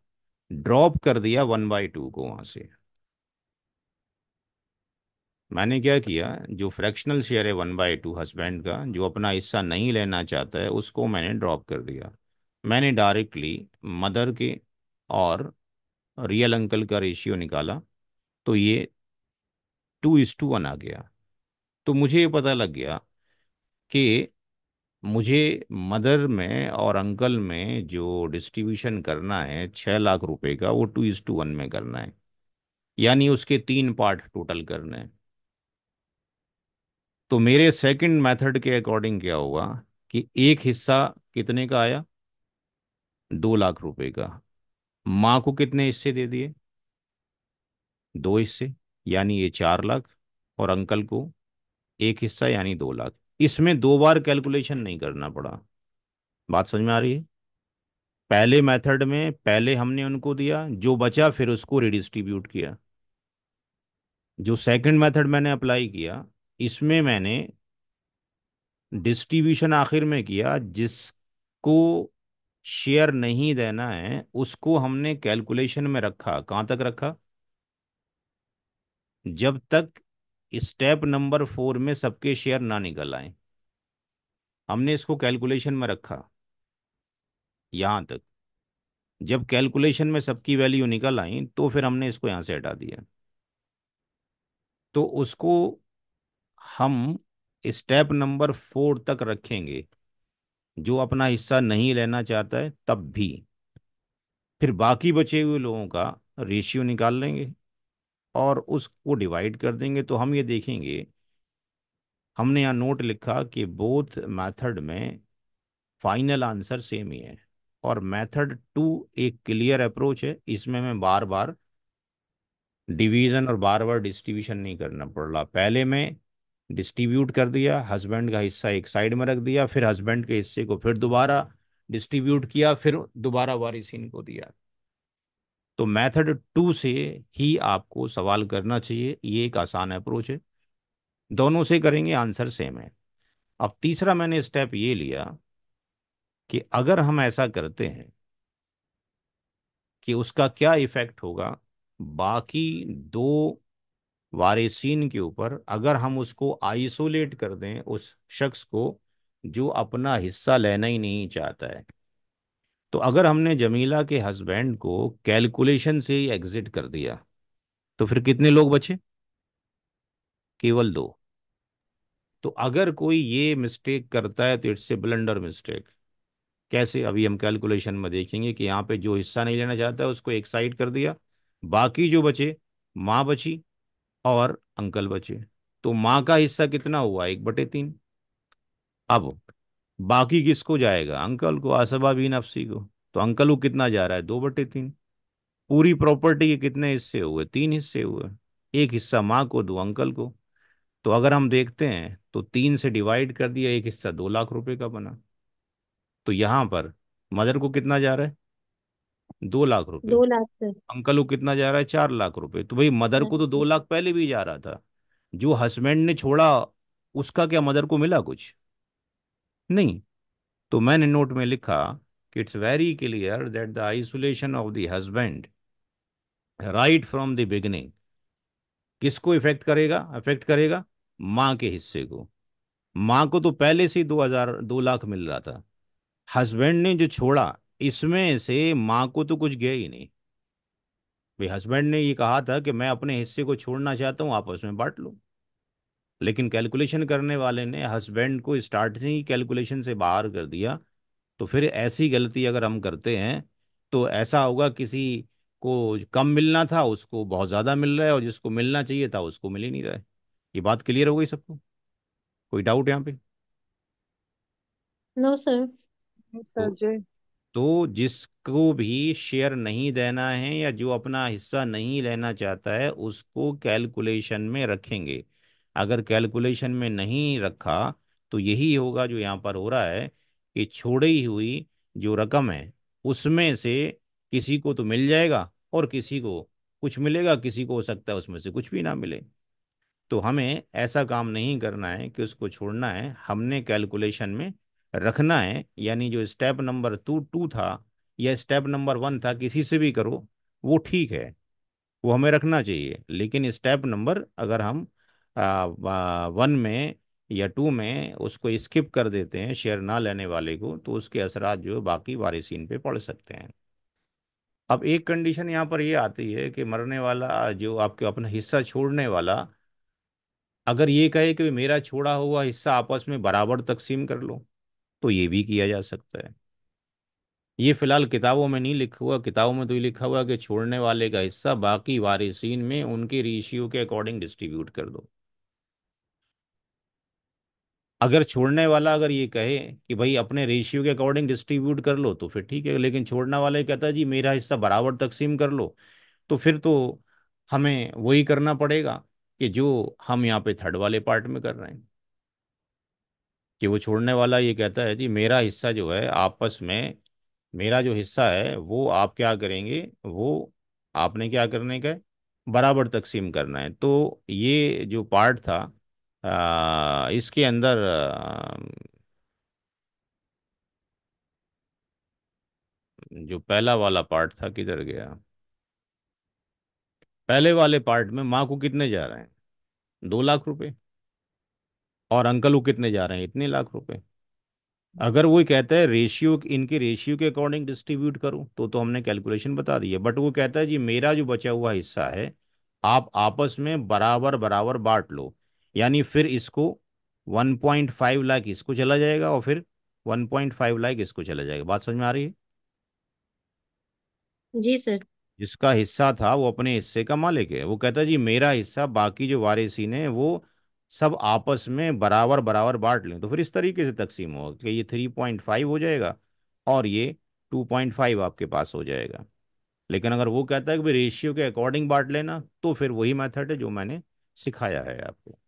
ड्रॉप कर दिया वन बाई टू को वहां से मैंने क्या किया जो फ्रैक्शनल शेयर है वन बाई टू हस्बैंड का जो अपना हिस्सा नहीं लेना चाहता है उसको मैंने ड्रॉप कर दिया मैंने डायरेक्टली मदर के और रियल अंकल का रेशियो निकाला तो ये टू इज टू वन आ गया तो मुझे ये पता लग गया कि मुझे मदर में और अंकल में जो डिस्ट्रीब्यूशन करना है छः लाख रुपए का वो टू इज टू वन में करना है यानी उसके तीन पार्ट टोटल करने हैं तो मेरे सेकंड मेथड के अकॉर्डिंग क्या होगा कि एक हिस्सा कितने का आया दो लाख रुपए का माँ को कितने हिस्से दे दिए दो हिस्से यानी ये चार लाख और अंकल को एक हिस्सा यानी दो लाख इसमें दो बार कैलकुलेशन नहीं करना पड़ा बात समझ में आ रही है पहले मेथड में पहले हमने उनको दिया जो बचा फिर उसको रिडिस्ट्रीब्यूट किया जो सेकंड मेथड मैंने अप्लाई किया इसमें मैंने डिस्ट्रीब्यूशन आखिर में किया जिसको शेयर नहीं देना है उसको हमने कैलकुलेशन में रखा कहाँ तक रखा जब तक स्टेप नंबर फोर में सबके शेयर ना निकल आए हमने इसको कैलकुलेशन में रखा यहाँ तक जब कैलकुलेशन में सबकी वैल्यू निकल आई तो फिर हमने इसको यहाँ से हटा दिया तो उसको हम स्टेप नंबर फोर तक रखेंगे जो अपना हिस्सा नहीं लेना चाहता है तब भी फिर बाकी बचे हुए लोगों का रेशियो निकाल लेंगे और उसको डिवाइड कर देंगे तो हम ये देखेंगे हमने यहाँ नोट लिखा कि बोथ मेथड में फाइनल आंसर सेम ही है और मेथड टू एक क्लियर अप्रोच है इसमें मैं बार बार डिवीज़न और बार बार डिस्ट्रीब्यूशन नहीं करना पड़ रहा पहले मैं डिस्ट्रीब्यूट कर दिया हस्बैंड का हिस्सा एक साइड में रख दिया फिर हस्बैंड के हिस्से को फिर दोबारा डिस्ट्रीब्यूट किया फिर दोबारा वारिसिन को दिया तो मेथड टू से ही आपको सवाल करना चाहिए ये एक आसान अप्रोच है दोनों से करेंगे आंसर सेम है अब तीसरा मैंने स्टेप ये लिया कि अगर हम ऐसा करते हैं कि उसका क्या इफेक्ट होगा बाकी दो वारिसीन के ऊपर अगर हम उसको आइसोलेट कर दें उस शख्स को जो अपना हिस्सा लेना ही नहीं चाहता है तो अगर हमने जमीला के हस्बैंड को कैलकुलेशन से ही एग्जिट कर दिया तो फिर कितने लोग बचे केवल दो तो अगर कोई ये मिस्टेक करता है तो इट्स ए ब्लंडर मिस्टेक कैसे अभी हम कैलकुलेशन में देखेंगे कि यहाँ पे जो हिस्सा नहीं लेना चाहता है उसको एक साइड कर दिया बाकी जो बचे माँ बची और अंकल बचे तो माँ का हिस्सा कितना हुआ एक बटे तीन अब बाकी किसको जाएगा अंकल को आसबा भी नफसी को तो अंकल को कितना जा रहा है दो बटे तीन पूरी प्रॉपर्टी के कितने हिस्से हुए तीन हिस्से हुए एक हिस्सा माँ को दो अंकल को तो अगर हम देखते हैं तो तीन से डिवाइड कर दिया एक हिस्सा दो लाख रुपए का बना तो यहाँ पर मदर को कितना जा रहा है दो लाख रुपए दो लाख अंकल को कितना जा रहा है चार लाख रुपए तो भाई मदर को तो दो लाख पहले भी जा रहा था जो हस्बैंड ने छोड़ा उसका क्या मदर को मिला कुछ नहीं तो मैंने नोट में लिखा कि it's very clear that the isolation of the husband right from the beginning किसको इफेक्ट करेगा अफेक्ट करेगा माँ के हिस्से को माँ को तो पहले से ही दो हजार दो लाख मिल रहा था हस्बैंड ने जो छोड़ा इसमें से माँ को तो कुछ गया ही नहीं भाई हस्बैंड ने ये कहा था कि मैं अपने हिस्से को छोड़ना चाहता हूँ आपस में बांट लो लेकिन कैलकुलेशन करने वाले ने हस्बैंड को स्टार्टिंग ही कैलकुलेशन से बाहर कर दिया तो फिर ऐसी गलती अगर हम करते हैं तो ऐसा होगा किसी को कम मिलना था उसको बहुत ज़्यादा मिल रहा है और जिसको मिलना चाहिए था उसको मिल ही नहीं रहा है ये बात क्लियर हो गई सबको कोई डाउट यहाँ पे नो सर सर जी तो जिसको भी शेयर नहीं देना है या जो अपना हिस्सा नहीं लेना चाहता है उसको कैलकुलेशन में रखेंगे अगर कैलकुलेशन में नहीं रखा तो यही होगा जो यहाँ पर हो रहा है कि छोड़ी हुई जो रकम है उसमें से किसी को तो मिल जाएगा और किसी को कुछ मिलेगा किसी को हो सकता है उसमें से कुछ भी ना मिले तो हमें ऐसा काम नहीं करना है कि उसको छोड़ना है हमने कैलकुलेशन में रखना है यानी जो स्टेप नंबर टू टू था या स्टेप नंबर वन था किसी से भी करो वो ठीक है वो हमें रखना चाहिए लेकिन स्टेप नंबर अगर हम वन में या टू में उसको स्किप कर देते हैं शेयर ना लेने वाले को तो उसके असरा जो बाकी वारिसीन पे पड़ सकते हैं अब एक कंडीशन यहाँ पर ये आती है कि मरने वाला जो आपके अपना हिस्सा छोड़ने वाला अगर ये कहे कि मेरा छोड़ा हुआ हिस्सा आपस में बराबर तकसीम कर लो तो ये भी किया जा सकता है ये फिलहाल किताबों में नहीं लिखा हुआ किताबों में तो ये लिखा हुआ कि छोड़ने वाले का हिस्सा बाकी वारिसीन में उनके रिशियो के अकॉर्डिंग डिस्ट्रीब्यूट कर दो अगर छोड़ने वाला अगर ये कहे कि भाई अपने रेशियो के अकॉर्डिंग डिस्ट्रीब्यूट कर लो तो फिर ठीक है लेकिन छोड़ने वाला ये कहता है जी मेरा हिस्सा बराबर तकसीम कर लो तो फिर तो हमें वही करना पड़ेगा कि जो हम यहाँ पे थर्ड वाले पार्ट में कर रहे हैं कि वो छोड़ने वाला ये कहता है जी मेरा हिस्सा जो है आपस में मेरा जो हिस्सा है वो आप क्या करेंगे वो आपने क्या करने का बराबर तकसीम करना है तो ये जो पार्ट था आ, इसके अंदर जो पहला वाला पार्ट था किधर गया पहले वाले पार्ट में माँ को कितने जा रहे हैं दो लाख रुपए और अंकल को कितने जा रहे हैं इतने लाख रुपए अगर वो कहता है रेशियो इनके रेशियो के अकॉर्डिंग डिस्ट्रीब्यूट करूं तो तो हमने कैलकुलेशन बता दी है बट वो कहता है जी मेरा जो बचा हुआ हिस्सा है आप आपस में बराबर बराबर बांट लो यानी फिर इसको 1.5 लाख इसको चला जाएगा और फिर 1.5 लाख इसको चला जाएगा बात समझ में आ रही है जी सर जिसका हिस्सा था वो अपने हिस्से का मालिक है वो कहता जी मेरा हिस्सा बाकी जो वारिसी ने वो सब आपस में बराबर बराबर बांट लें तो फिर इस तरीके से तकसीम होगा कि ये थ्री पॉइंट फाइव हो जाएगा और ये टू पॉइंट फाइव आपके पास हो जाएगा लेकिन अगर वो कहता है कि रेशियो के अकॉर्डिंग बांट लेना तो फिर वही मेथड है जो मैंने सिखाया है आपको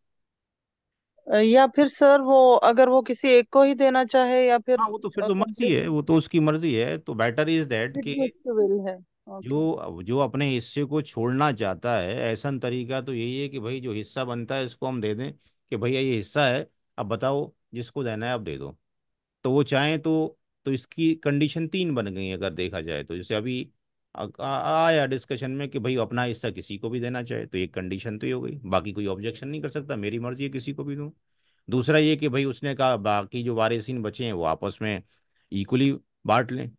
या फिर सर वो अगर वो किसी एक को ही देना चाहे या फिर हाँ वो तो फिर तो मर्जी है वो तो उसकी मर्जी है तो बेटर इज दैट कि विल है okay. जो जो अपने हिस्से को छोड़ना चाहता है ऐसा तरीका तो यही है कि भाई जो हिस्सा बनता है इसको हम दे दें कि भैया ये हिस्सा है अब बताओ जिसको देना है आप दे दो तो वो चाहें तो तो इसकी कंडीशन तीन बन गई अगर देखा जाए तो जैसे अभी आया डिस्कशन में कि भाई अपना हिस्सा किसी को भी देना चाहे तो एक कंडीशन तो ये हो गई बाकी कोई ऑब्जेक्शन नहीं कर सकता मेरी मर्जी है किसी को भी दूँ दूसरा ये कि भाई उसने कहा बाकी जो वारिसन बचे हैं वो आपस में इक्वली बांट लें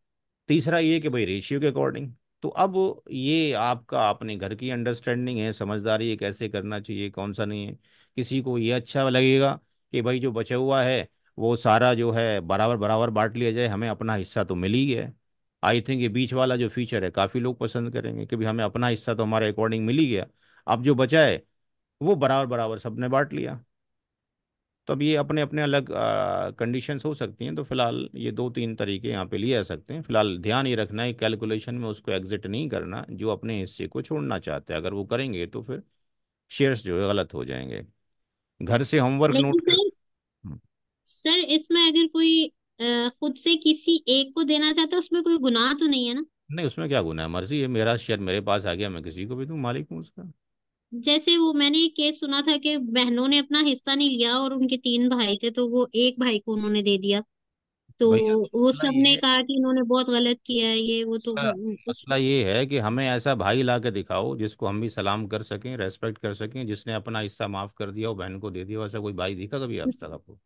तीसरा ये कि भाई रेशियो के अकॉर्डिंग तो अब ये आपका अपने घर की अंडरस्टैंडिंग है समझदारी है कैसे करना चाहिए कौन सा नहीं है किसी को ये अच्छा लगेगा कि भाई जो बचा हुआ है वो सारा जो है बराबर बराबर बांट लिया जाए हमें अपना हिस्सा तो मिल ही है आई थिंक ये बीच वाला जो फीचर है काफ़ी लोग पसंद करेंगे कि भाई हमें अपना हिस्सा तो हमारे अकॉर्डिंग मिल ही गया अब जो बचा है वो बराबर बराबर सबने बांट लिया तो अब ये अपने अपने अलग कंडीशन हो सकती हैं तो फिलहाल ये दो तीन तरीके यहाँ पे लिए जा सकते हैं फिलहाल ध्यान ये रखना है कैलकुलेशन में उसको एग्जिट नहीं करना जो अपने हिस्से को छोड़ना चाहते हैं अगर वो करेंगे तो फिर शेयर्स जो है गलत हो जाएंगे घर से होमवर्क नोट कर हम्म। सर इसमें अगर कोई खुद से किसी एक को देना चाहता है उसमें कोई गुनाह तो नहीं है ना नहीं उसमें क्या गुनाह है मर्जी है मेरा शेयर मेरे पास आ गया मैं किसी को भी दूं मालिक हूँ उसका जैसे वो मैंने एक केस सुना था कि बहनों ने अपना हिस्सा नहीं लिया और उनके तीन भाई थे तो वो एक भाई को उन्होंने दे दिया तो वो मसला सबने है कहा कि इन्होंने बहुत गलत किया है ये वो तो मसला ये है कि हमें ऐसा भाई ला के दिखाओ जिसको हम भी सलाम कर सकें रेस्पेक्ट कर सकें जिसने अपना हिस्सा माफ कर दिया वो बहन को दे दिया ऐसा कोई भाई दिखा कभी आप तक (laughs) आपको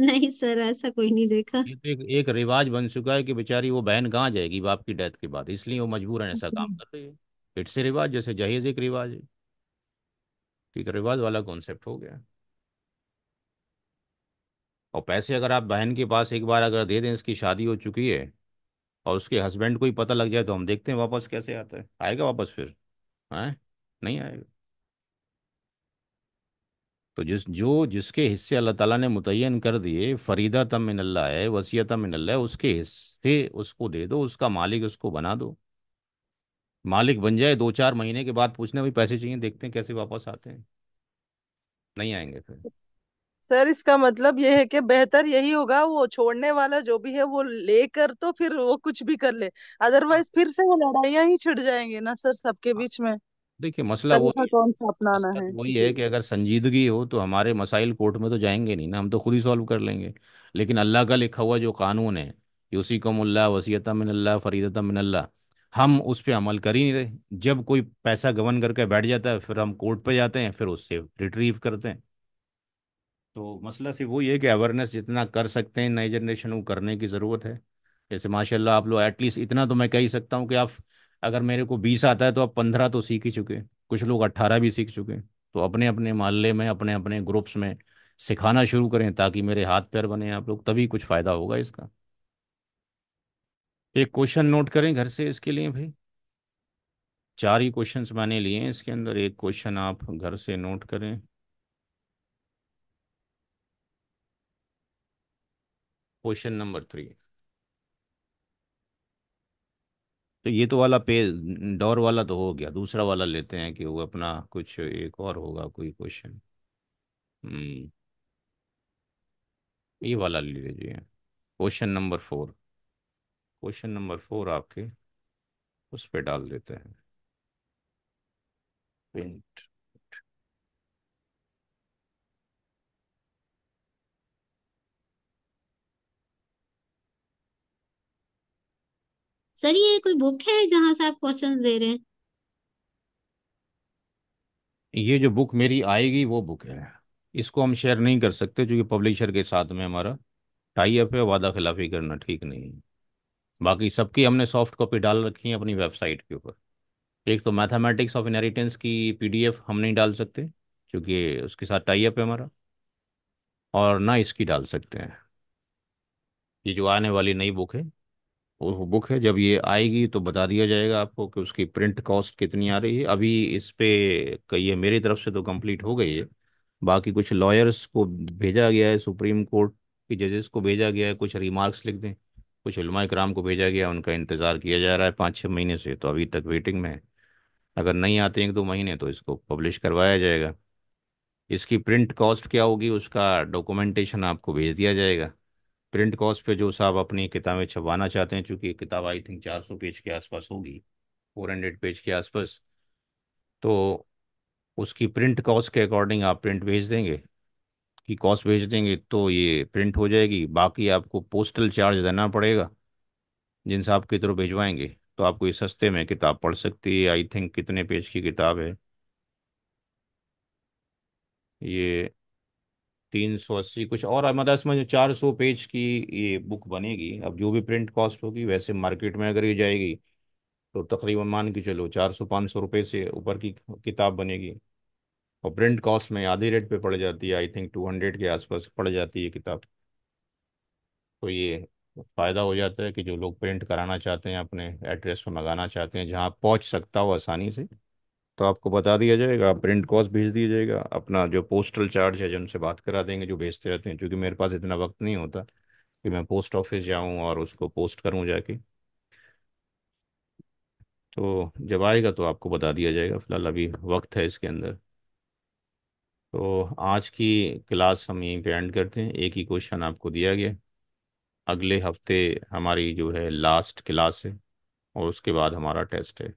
नहीं सर ऐसा कोई नहीं देखा ये तो एक, एक रिवाज बन चुका है कि बेचारी वो बहन कहाँ जाएगी बाप की डेथ के बाद इसलिए वो मजबूरन ऐसा काम अच्छा। कर रही है फिर से रिवाज जैसे जहेज एक रिवाज है तो रिवाज वाला कॉन्सेप्ट हो गया और पैसे अगर आप बहन के पास एक बार अगर दे दें इसकी शादी हो चुकी है और उसके हस्बैंड को ही पता लग जाए तो हम देखते हैं वापस कैसे आता है आएगा वापस फिर है नहीं आएगा तो जिस जो जिसके हिस्से अल्लाह ताला ने मुतयन कर दिए फरीदा तम मिनल्ला है वसीयता मिनल्ला है उसके हिस्से उसको दे दो उसका मालिक उसको बना दो मालिक बन जाए दो चार महीने के बाद पूछना भाई पैसे चाहिए देखते हैं कैसे वापस आते हैं नहीं आएंगे फिर सर इसका मतलब यह है कि बेहतर यही होगा वो छोड़ने वाला जो भी है वो लेकर तो फिर वो कुछ भी कर ले अदरवाइज हाँ। फिर से वो लड़ाइयां ही छिड़ जाएंगे ना सर सबके हाँ। बीच में देखिए मसला वो कौन सा अपनाना है तो वही है कि अगर संजीदगी हो तो हमारे मसाइल कोर्ट में तो जाएंगे नहीं ना हम तो खुद ही सॉल्व कर लेंगे लेकिन अल्लाह का लिखा हुआ जो कानून है यूसी कमुल्ला वसीता मिनल्ला फरीदता मिनल्ला हम उस पर अमल कर ही नहीं रहे जब कोई पैसा गवन करके बैठ जाता है फिर हम कोर्ट पर जाते हैं फिर उससे रिट्रीव करते हैं तो मसला सिर्फ वही है कि अवेयरनेस जितना कर सकते हैं नई जनरेशन को करने की ज़रूरत है जैसे माशाल्लाह आप लोग एटलीस्ट इतना तो मैं कह ही सकता हूँ कि आप अगर मेरे को बीस आता है तो आप पंद्रह तो सीख ही चुके कुछ लोग अट्ठारह भी सीख चुके तो अपने अपने मोहल्ले में अपने अपने ग्रुप्स में सिखाना शुरू करें ताकि मेरे हाथ पैर बने आप लोग तभी कुछ फ़ायदा होगा इसका एक क्वेश्चन नोट करें घर से इसके लिए भाई चार ही क्वेश्चंस मैंने लिए हैं इसके अंदर एक क्वेश्चन आप घर से नोट करें क्वेश्चन नंबर थ्री तो ये तो वाला पे डॉर वाला तो हो गया दूसरा वाला लेते हैं कि वो अपना कुछ एक और होगा कोई क्वेश्चन हम्म। ये वाला ले लीजिए question number four question number four आपके उस पर डाल देते हैं पेंट सर ये कोई बुक है जहां से आप क्वेश्चंस दे रहे हैं ये जो बुक मेरी आएगी वो बुक है इसको हम शेयर नहीं कर सकते क्योंकि पब्लिशर के साथ में हमारा टाई अप है वादा खिलाफी करना ठीक नहीं बाकी सबकी हमने सॉफ्ट कॉपी डाल रखी है अपनी वेबसाइट के ऊपर एक तो मैथमेटिक्स ऑफ इनहेरिटेंस की पीडीएफ हम नहीं डाल सकते क्योंकि उसके साथ टाई अप है हमारा और ना इसकी डाल सकते हैं ये जो आने वाली नई बुक है वो बुक है जब ये आएगी तो बता दिया जाएगा आपको कि उसकी प्रिंट कॉस्ट कितनी आ रही है अभी इस पे है मेरी तरफ से तो कंप्लीट हो गई है बाकी कुछ लॉयर्स को भेजा गया है सुप्रीम कोर्ट के जजेस को भेजा गया है कुछ रिमार्क्स लिख दें कुछ उलमा कराम को भेजा गया उनका इंतज़ार किया जा रहा है पाँच छः महीने से तो अभी तक वेटिंग में है अगर नहीं आते एक दो महीने तो इसको पब्लिश करवाया जाएगा इसकी प्रिंट कॉस्ट क्या होगी उसका डॉक्यूमेंटेशन आपको भेज दिया जाएगा प्रिंट कॉस्ट पे जो साहब अपनी किताबें छपवाना चाहते हैं चूंकि किताब आई थिंक चार सौ पेज के आसपास होगी फोर हंड्रेड पेज के आसपास तो उसकी प्रिंट कॉस्ट के अकॉर्डिंग आप प्रिंट भेज देंगे की कॉस्ट भेज देंगे तो ये प्रिंट हो जाएगी बाकी आपको पोस्टल चार्ज देना पड़ेगा जिन साहब की तरफ भिजवाएंगे तो आपको ये सस्ते में किताब पढ़ सकती है आई थिंक कितने पेज की किताब है ये तीन सौ अस्सी कुछ और मतलब इसमें चार सौ पेज की ये बुक बनेगी अब जो भी प्रिंट कॉस्ट होगी वैसे मार्केट में अगर ये जाएगी तो तकरीबन मान के चलो चार सौ पाँच सौ रुपये से ऊपर की किताब बनेगी और प्रिंट कॉस्ट में आधे रेट पे पड़ जाती है आई थिंक टू हंड्रेड के आसपास पड़ जाती है किताब तो ये फ़ायदा हो जाता है कि जो लोग प्रिंट कराना चाहते हैं अपने एड्रेस पर मंगाना चाहते हैं जहाँ पहुँच सकता हो आसानी से तो आपको बता दिया जाएगा प्रिंट कॉस्ट भेज दिया जाएगा अपना जो पोस्टल चार्ज है जो उनसे बात करा देंगे जो भेजते रहते हैं क्योंकि मेरे पास इतना वक्त नहीं होता कि मैं पोस्ट ऑफिस जाऊं और उसको पोस्ट करूं जाके तो जब आएगा तो आपको बता दिया जाएगा फिलहाल अभी वक्त है इसके अंदर तो आज की क्लास हम यहीं पे एंड करते हैं एक ही क्वेश्चन आपको दिया गया अगले हफ्ते हमारी जो है लास्ट क्लास है और उसके बाद हमारा टेस्ट है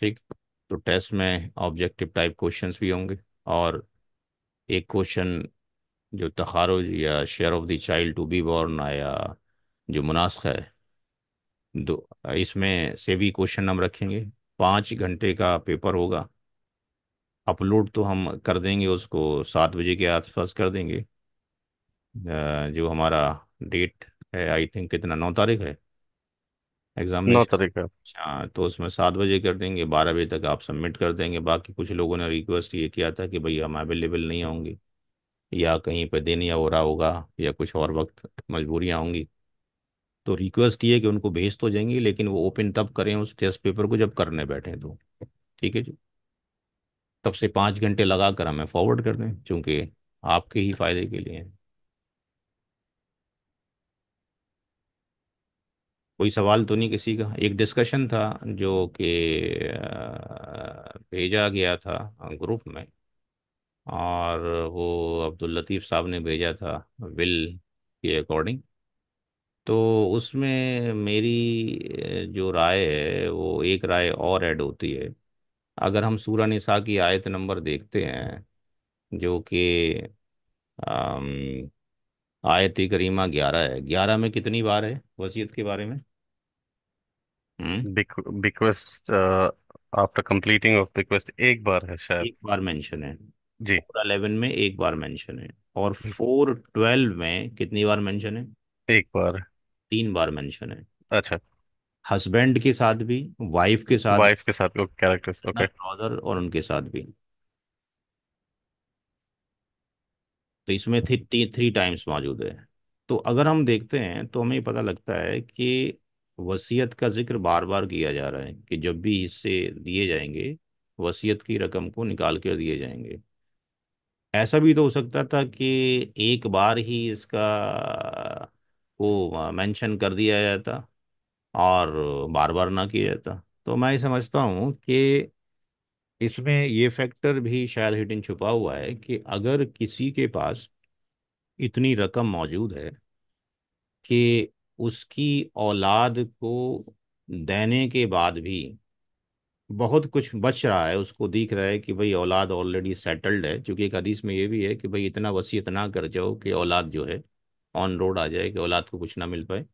ठीक तो टेस्ट में ऑब्जेक्टिव टाइप क्वेश्चंस भी होंगे और एक क्वेश्चन जो तहारुज या share of the child to be born आया जो मुनासख है दो इसमें से भी क्वेश्चन हम रखेंगे पाँच घंटे का पेपर होगा अपलोड तो हम कर देंगे उसको सात बजे के आसपास कर देंगे जो हमारा डेट है आई थिंक कितना नौ तारीख है नौ एग्जामिनेशन तारीख हाँ तो उसमें सात बजे कर देंगे बारह बजे तक आप सबमिट कर देंगे बाकी कुछ लोगों ने रिक्वेस्ट ये किया था कि भाई हम अवेलेबल नहीं होंगे या कहीं पर दिन या हो रहा होगा या कुछ और वक्त मजबूरियाँ होंगी तो रिक्वेस्ट ये है कि उनको भेज तो जाएंगी लेकिन वो ओपन तब करें उस टेस्ट पेपर को जब करने बैठे तो ठीक है जी तब से पाँच घंटे लगा कर हमें फॉरवर्ड कर दें चूँकि आपके ही फायदे के लिए है कोई सवाल तो नहीं किसी का एक डिस्कशन था जो कि भेजा गया था ग्रुप में और वो अब्दुल लतीफ़ साहब ने भेजा था विल के अकॉर्डिंग तो उसमें मेरी जो राय है वो एक राय और ऐड होती है अगर हम सूरा निसा की आयत नंबर देखते हैं जो कि आयत करीमा ग्यारह है ग्यारह में कितनी बार है वसीयत के बारे में हम्म। बिक- bequest after completing of bequest एक बार है शायद एक बार मेंशन है जी फोर अलेवन में एक बार मेंशन है और फोर हम्म। ट्वेल्व में कितनी बार मेंशन है एक बार तीन बार मेंशन है अच्छा हस्बैंड के साथ भी वाइफ के साथ वाइफ के साथ ओके कैरेक्टर्स ओके फादर और उनके साथ भी तो इसमें थ्री थ्री टाइम्स मौजूद है तो अगर हम देखते हैं तो हमें पता लगता है कि वसीयत का जिक्र बार बार किया जा रहा है कि जब भी हिस्से दिए जाएंगे वसीयत की रकम को निकाल कर दिए जाएंगे ऐसा भी तो हो सकता था कि एक बार ही इसका को मेंशन कर दिया जाता और बार बार ना किया जाता तो मैं समझता हूँ कि इसमें ये फैक्टर भी शायद हिटिन छुपा हुआ है कि अगर किसी के पास इतनी रकम मौजूद है कि उसकी औलाद को देने के बाद भी बहुत कुछ बच रहा है उसको दिख रहा है कि भाई औलाद ऑलरेडी सेटल्ड है क्योंकि एक हदीस में ये भी है कि भाई इतना वसीयत ना कर जाओ कि औलाद जो है ऑन रोड आ जाए कि औलाद को कुछ ना मिल पाए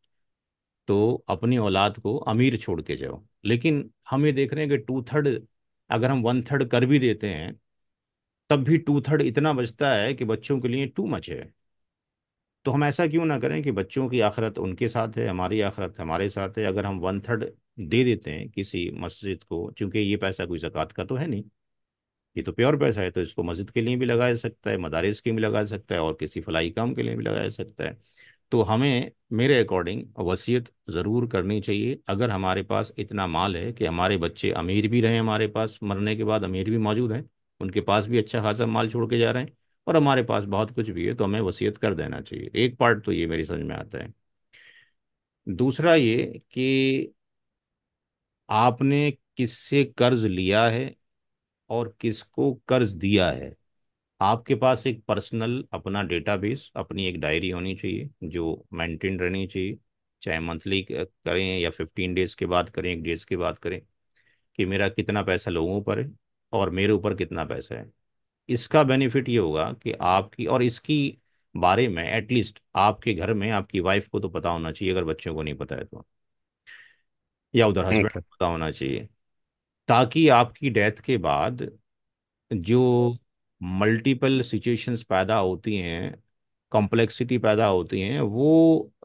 तो अपनी औलाद को अमीर छोड़ के जाओ लेकिन हम ये देख रहे हैं कि टू थर्ड अगर हम वन थर्ड कर भी देते हैं तब भी टू थर्ड इतना बचता है कि बच्चों के लिए टू मच है तो हम ऐसा क्यों ना करें कि बच्चों की आखिरत उनके साथ है हमारी आखिरत हमारे साथ है अगर हम वन थर्ड दे देते हैं किसी मस्जिद को चूँकि ये पैसा कोई जक़ात का तो है नहीं ये तो प्योर पैसा है तो इसको मस्जिद के लिए भी लगाया सकता है मदारस के लिए भी लगाया सकता है और किसी फलाई काम के लिए भी लगाया सकता है तो हमें मेरे अकॉर्डिंग वसीयत ज़रूर करनी चाहिए अगर हमारे पास इतना माल है कि हमारे बच्चे अमीर भी रहे हमारे पास मरने के बाद अमीर भी मौजूद हैं उनके पास भी अच्छा खासा माल छोड़ के जा रहे हैं और हमारे पास बहुत कुछ भी है तो हमें वसीयत कर देना चाहिए एक पार्ट तो ये मेरी समझ में आता है दूसरा ये कि आपने किससे कर्ज लिया है और किसको कर्ज दिया है आपके पास एक पर्सनल अपना डेटाबेस अपनी एक डायरी होनी चाहिए जो मेंटेन रहनी चाहिए चाहे मंथली करें या फिफ्टीन डेज के बाद करें एक डेज के बाद करें कि मेरा कितना पैसा लोगों पर है और मेरे ऊपर कितना पैसा है इसका बेनिफिट ये होगा कि आपकी और इसकी बारे में एटलीस्ट आपके घर में आपकी वाइफ को तो पता होना चाहिए अगर बच्चों को नहीं पता है तो या उधर हस्बैंड हम्म। को पता होना चाहिए ताकि आपकी डेथ के बाद जो मल्टीपल सिचुएशंस पैदा होती हैं कॉम्प्लेक्सिटी पैदा होती हैं वो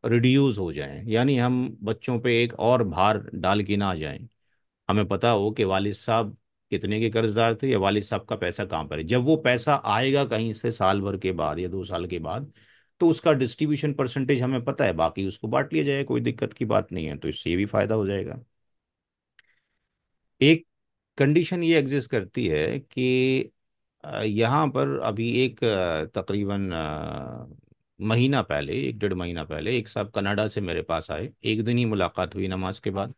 रिड्यूस हो जाएं यानी हम बच्चों पे एक और भार डाल के ना जाएं हमें पता हो कि वालिद साहब कितने के कर्जदार थे या वालिद साहब का पैसा कहाँ पर है जब वो पैसा आएगा कहीं से साल भर के बाद या दो साल के बाद तो उसका डिस्ट्रीब्यूशन परसेंटेज हमें पता है बाकी उसको बांट लिया जाए कोई दिक्कत की बात नहीं है तो इससे भी फायदा हो जाएगा एक कंडीशन ये एग्जिस्ट करती है कि यहाँ पर अभी एक तकरीबन महीना पहले एक डेढ़ महीना पहले एक साहब कनाडा से मेरे पास आए एक दिन ही मुलाकात हुई नमाज के बाद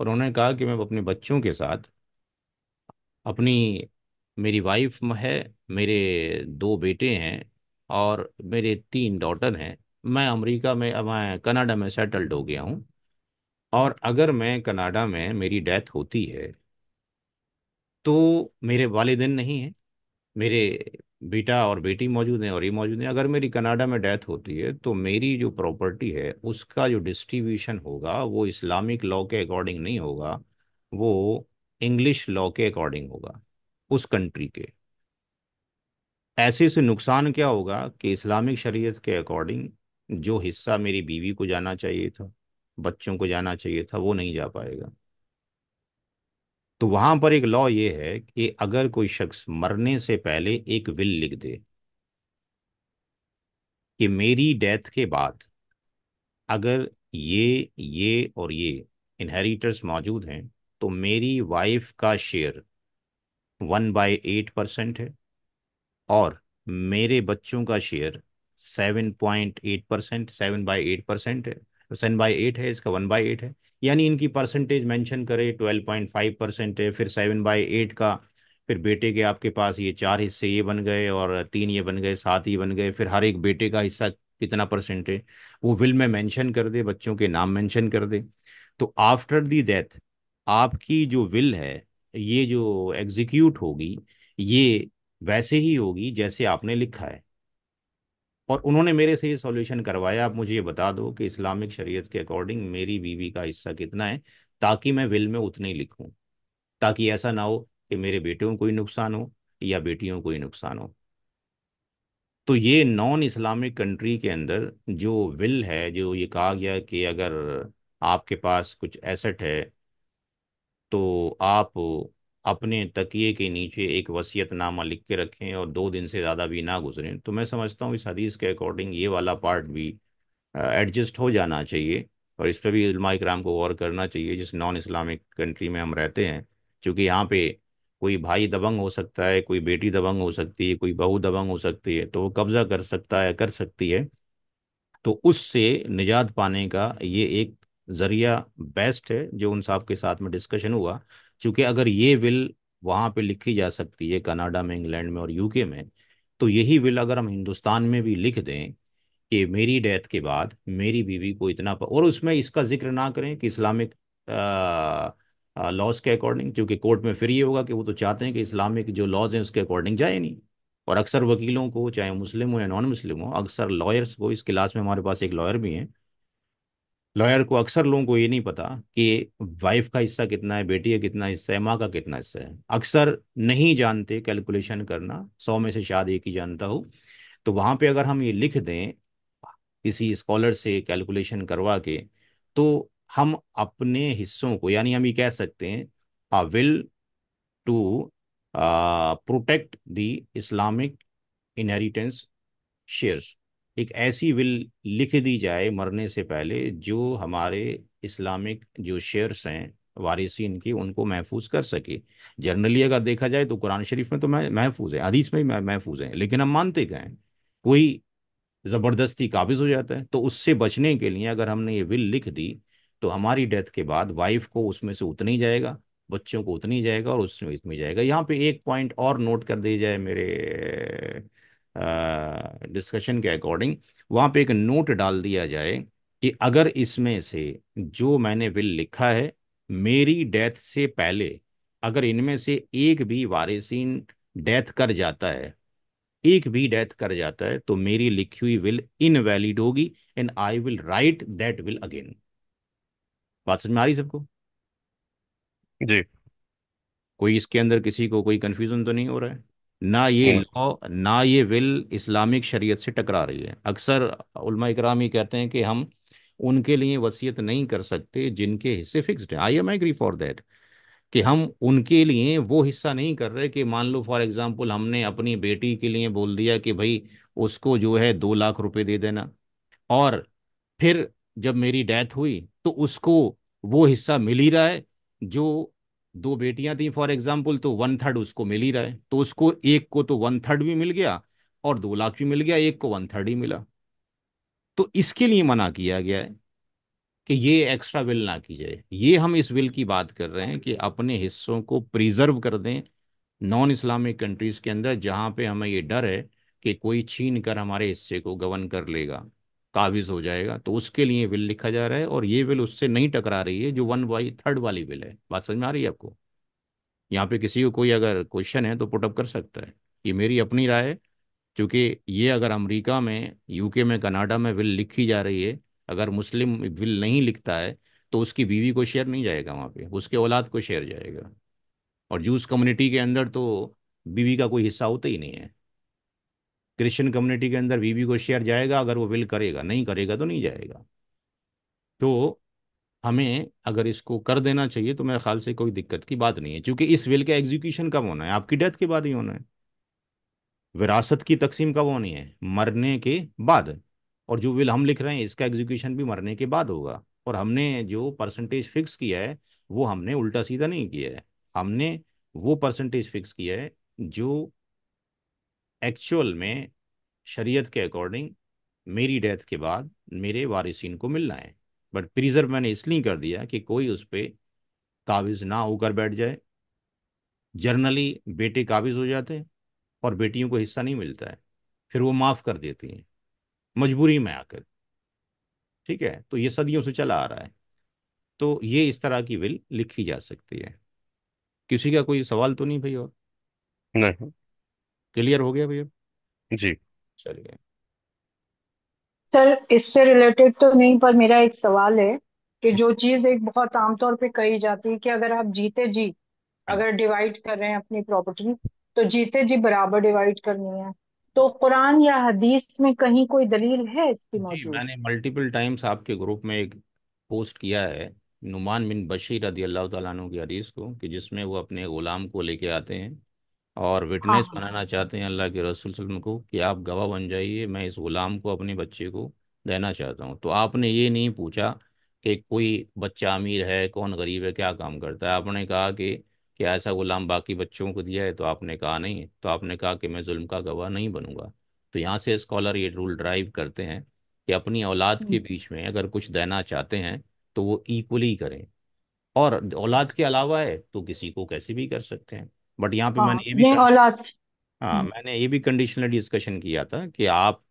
और उन्होंने कहा कि मैं अपने बच्चों के साथ अपनी मेरी वाइफ है मेरे दो बेटे हैं और मेरे तीन डॉटर हैं मैं अमेरिका में मैं कनाडा में सेटल्ड हो गया हूँ और अगर मैं कनाडा में मेरी डेथ होती है तो मेरे वालदेन नहीं हैं मेरे बेटा और बेटी मौजूद हैं और ये मौजूद हैं अगर मेरी कनाडा में डेथ होती है तो मेरी जो प्रॉपर्टी है उसका जो डिस्ट्रीब्यूशन होगा वो इस्लामिक लॉ के अकॉर्डिंग नहीं होगा वो इंग्लिश लॉ के अकॉर्डिंग होगा उस कंट्री के ऐसे से नुकसान क्या होगा कि इस्लामिक शरीयत के अकॉर्डिंग जो हिस्सा मेरी बीवी को जाना चाहिए था बच्चों को जाना चाहिए था वो नहीं जा पाएगा तो वहां पर एक लॉ ये है कि अगर कोई शख्स मरने से पहले एक विल लिख दे कि मेरी डेथ के बाद अगर ये ये और ये इनहेरिटर्स मौजूद हैं तो मेरी वाइफ का share one by eight percent है और मेरे बच्चों का share seven point eight percent seven by eight percent है सेवन बाई एट है इसका वन बाई एट है यानी इनकी परसेंटेज मेंशन करें ट्वेल्व पॉइंट फाइव परसेंट है फिर सेवन बाई एट का फिर बेटे के आपके पास ये चार हिस्से ये बन गए और तीन ये बन गए सात ये बन गए फिर हर एक बेटे का हिस्सा कितना परसेंट है वो विल में मेंशन कर दे बच्चों के नाम मेंशन कर दे तो आफ्टर दी डेथ आपकी जो विल है ये जो एग्जीक्यूट होगी ये वैसे ही होगी जैसे आपने लिखा है और उन्होंने मेरे से ये सॉल्यूशन करवाया आप मुझे ये बता दो कि इस्लामिक शरीयत के अकॉर्डिंग मेरी बीवी का हिस्सा कितना है ताकि मैं विल में उतने ही लिखूँ ताकि ऐसा ना हो कि मेरे बेटियों को कोई नुकसान हो या बेटियों को ही नुकसान हो तो ये नॉन इस्लामिक कंट्री के अंदर जो विल है जो ये कहा गया कि अगर आपके पास कुछ एसेट है तो आप अपने तकिए के नीचे एक वसीयतनामा लिख के रखें और दो दिन से ज़्यादा भी ना गुजरें तो मैं समझता हूँ इस हदीस के अकॉर्डिंग ये वाला पार्ट भी एडजस्ट हो जाना चाहिए और इस पर भी उलमा इक्राम को गौर करना चाहिए जिस नॉन इस्लामिक कंट्री में हम रहते हैं क्योंकि यहाँ पे कोई भाई दबंग हो सकता है कोई बेटी दबंग हो सकती है कोई बहू दबंग हो सकती है तो वो कब्ज़ा कर सकता है कर सकती है तो उससे निजात पाने का ये एक ज़रिया बेस्ट है जो उन साहब के साथ में डिस्कशन हुआ क्योंकि अगर ये विल वहाँ पे लिखी जा सकती है कनाडा में इंग्लैंड में और यूके में तो यही विल अगर हम हिंदुस्तान में भी लिख दें कि मेरी डेथ के बाद मेरी बीवी को इतना पर, और उसमें इसका जिक्र ना करें कि इस्लामिक लॉज के अकॉर्डिंग क्योंकि कोर्ट में फिर ये होगा कि वो तो चाहते हैं कि इस्लामिक जो लॉज हैं उसके अकॉर्डिंग जाए नहीं और अक्सर वकीलों को चाहे मुस्लिम हो या नॉन मुस्लिम हो अक्सर लॉयर्स को इस क्लास में हमारे पास एक लॉयर भी हैं लॉयर को अक्सर लोगों को ये नहीं पता कि वाइफ का हिस्सा कितना है बेटी का कितना हिस्सा है माँ का कितना हिस्सा है अक्सर नहीं जानते कैलकुलेशन करना सौ में से शायद एक ही जानता हो तो वहाँ पे अगर हम ये लिख दें किसी स्कॉलर से कैलकुलेशन करवा के तो हम अपने हिस्सों को यानी हम ये कह सकते हैं uh will to protect the Islamic inheritance shares एक ऐसी विल लिख दी जाए मरने से पहले जो हमारे इस्लामिक जो शेयर्स हैं वारिसीन की उनको महफूज कर सके जनरली अगर देखा जाए तो कुरान शरीफ में तो महफूज है हदीस में भी महफूज है लेकिन हम मानते गए कोई ज़बरदस्ती काबिज हो जाता है तो उससे बचने के लिए अगर हमने ये विल लिख दी तो हमारी डेथ के बाद वाइफ को उसमें से उतना ही जाएगा बच्चों को उतना ही जाएगा और उसमें इसमें जाएगा यहाँ पे एक पॉइंट और नोट कर दी जाए मेरे डिस्कशन के अकॉर्डिंग वहाँ पे एक नोट डाल दिया जाए कि अगर इसमें से जो मैंने विल लिखा है मेरी डेथ से पहले अगर इनमें से एक भी वारिसिन डेथ कर जाता है एक भी डेथ कर जाता है तो मेरी लिखी हुई विल इनवैलिड होगी and I will write that will again बात समझ में आ रही सबको जी कोई इसके अंदर किसी को कोई कंफ्यूजन तो नहीं हो रहा है ना ये लॉ हम्म। ना ये विल इस्लामिक शरीयत से टकरा रही है अक्सर उलमा इकराम ये कहते हैं कि हम उनके लिए वसीयत नहीं कर सकते जिनके हिस्से फिक्स्ड हैं I am agree for that कि हम उनके लिए वो हिस्सा नहीं कर रहे कि मान लो फॉर एग्जांपल हमने अपनी बेटी के लिए बोल दिया कि भाई उसको जो है दो लाख रुपए दे देना और फिर जब मेरी डेथ हुई तो उसको वो हिस्सा मिल ही रहा है जो दो बेटियां थी फॉर एग्जाम्पल तो वन थर्ड उसको मिल ही रहा है तो उसको एक को तो वन थर्ड भी मिल गया और दो लाख भी मिल गया एक को वन थर्ड ही मिला तो इसके लिए मना किया गया है कि ये एक्स्ट्रा विल ना की जाए ये हम इस विल की बात कर रहे हैं कि अपने हिस्सों को प्रिजर्व कर दें नॉन इस्लामिक कंट्रीज़ के अंदर जहां पे हमें ये डर है कि कोई छीन कर हमारे हिस्से को गवन कर लेगा काबिज हो जाएगा तो उसके लिए विल लिखा जा रहा है और ये विल उससे नहीं टकरा रही है जो वन बाई थर्ड वाली विल है बात समझ में आ रही है आपको यहाँ पे किसी को कोई अगर क्वेश्चन है तो पुटअप कर सकता है ये मेरी अपनी राय है क्योंकि ये अगर अमेरिका में यूके में कनाडा में विल लिखी जा रही है अगर मुस्लिम विल नहीं लिखता है तो उसकी बीवी को शेयर नहीं जाएगा वहाँ पे उसके औलाद को शेयर जाएगा और जूस कम्युनिटी के अंदर तो बीवी का कोई हिस्सा होता ही नहीं है क्रिश्चियन कम्युनिटी के अंदर वीवी को शेयर जाएगा अगर वो विल करेगा नहीं करेगा तो नहीं जाएगा तो हमें अगर इसको कर देना चाहिए तो मेरे ख्याल से कोई दिक्कत की बात नहीं है क्योंकि इस विल का एग्जीक्यूशन कब होना है आपकी डेथ के बाद ही होना है विरासत की तकसीम कब होनी है मरने के बाद और जो विल हम लिख रहे हैं इसका एग्जीक्यूशन भी मरने के बाद होगा और हमने जो परसेंटेज फिक्स किया है वो हमने उल्टा सीधा नहीं किया है हमने वो परसेंटेज फिक्स किया है जो एक्चुअल में शरीयत के अकॉर्डिंग मेरी डेथ के बाद मेरे वारिसिन को मिलना है बट प्रिजर्व मैंने इसलिए कर दिया कि कोई उस पर काबिज ना होकर बैठ जाए जर्नली बेटे काबिज हो जाते हैं और बेटियों को हिस्सा नहीं मिलता है फिर वो माफ़ कर देती हैं मजबूरी में आकर ठीक है तो ये सदियों से चला आ रहा है तो ये इस तरह की विल लिखी जा सकती है किसी का कोई सवाल तो नहीं भाई और नहीं क्लियर हो गया भैया जी चलिए सर इससे रिलेटेड तो नहीं पर मेरा एक सवाल है कि जो चीज एक बहुत आमतौर पे कही जाती है कि अगर आप जीते जी हाँ। अगर डिवाइड कर रहे हैं अपनी प्रॉपर्टी तो जीते जी बराबर डिवाइड करनी है तो कुरान या हदीस में कहीं कोई दलील है इसकी जी मौजूद मैंने मल्टीपल टाइम्स आपके ग्रुप में एक पोस्ट किया है नुमान बिन बशीर रदी अल्लाह तु की हदीस को कि जिसमें वो अपने गुलाम को लेके आते हैं और विटनेस हाँ, हाँ बनाना चाहते हैं अल्लाह के रसूल सल्लम को कि आप गवाह बन जाइए मैं इस ग़ुलाम को अपने बच्चे को देना चाहता हूँ तो आपने ये नहीं पूछा कि कोई बच्चा अमीर है कौन गरीब है क्या काम करता है आपने कहा कि क्या ऐसा ग़ुलाम बाकी बच्चों को दिया है तो आपने कहा नहीं तो आपने कहा कि मैं जुल्म का गवाह नहीं बनूंगा तो यहाँ से स्कॉलर ये रूल ड्राइव करते हैं कि अपनी औलाद के हम्म। बीच में अगर कुछ देना चाहते हैं तो वो इक्वली करें और औलाद के अलावा है तो किसी को कैसे भी कर सकते हैं बट यहाँ पे हाँ, मैंने ये भी औलाद हाँ हम्म। मैंने ये भी कंडीशनल डिस्कशन किया था कि आप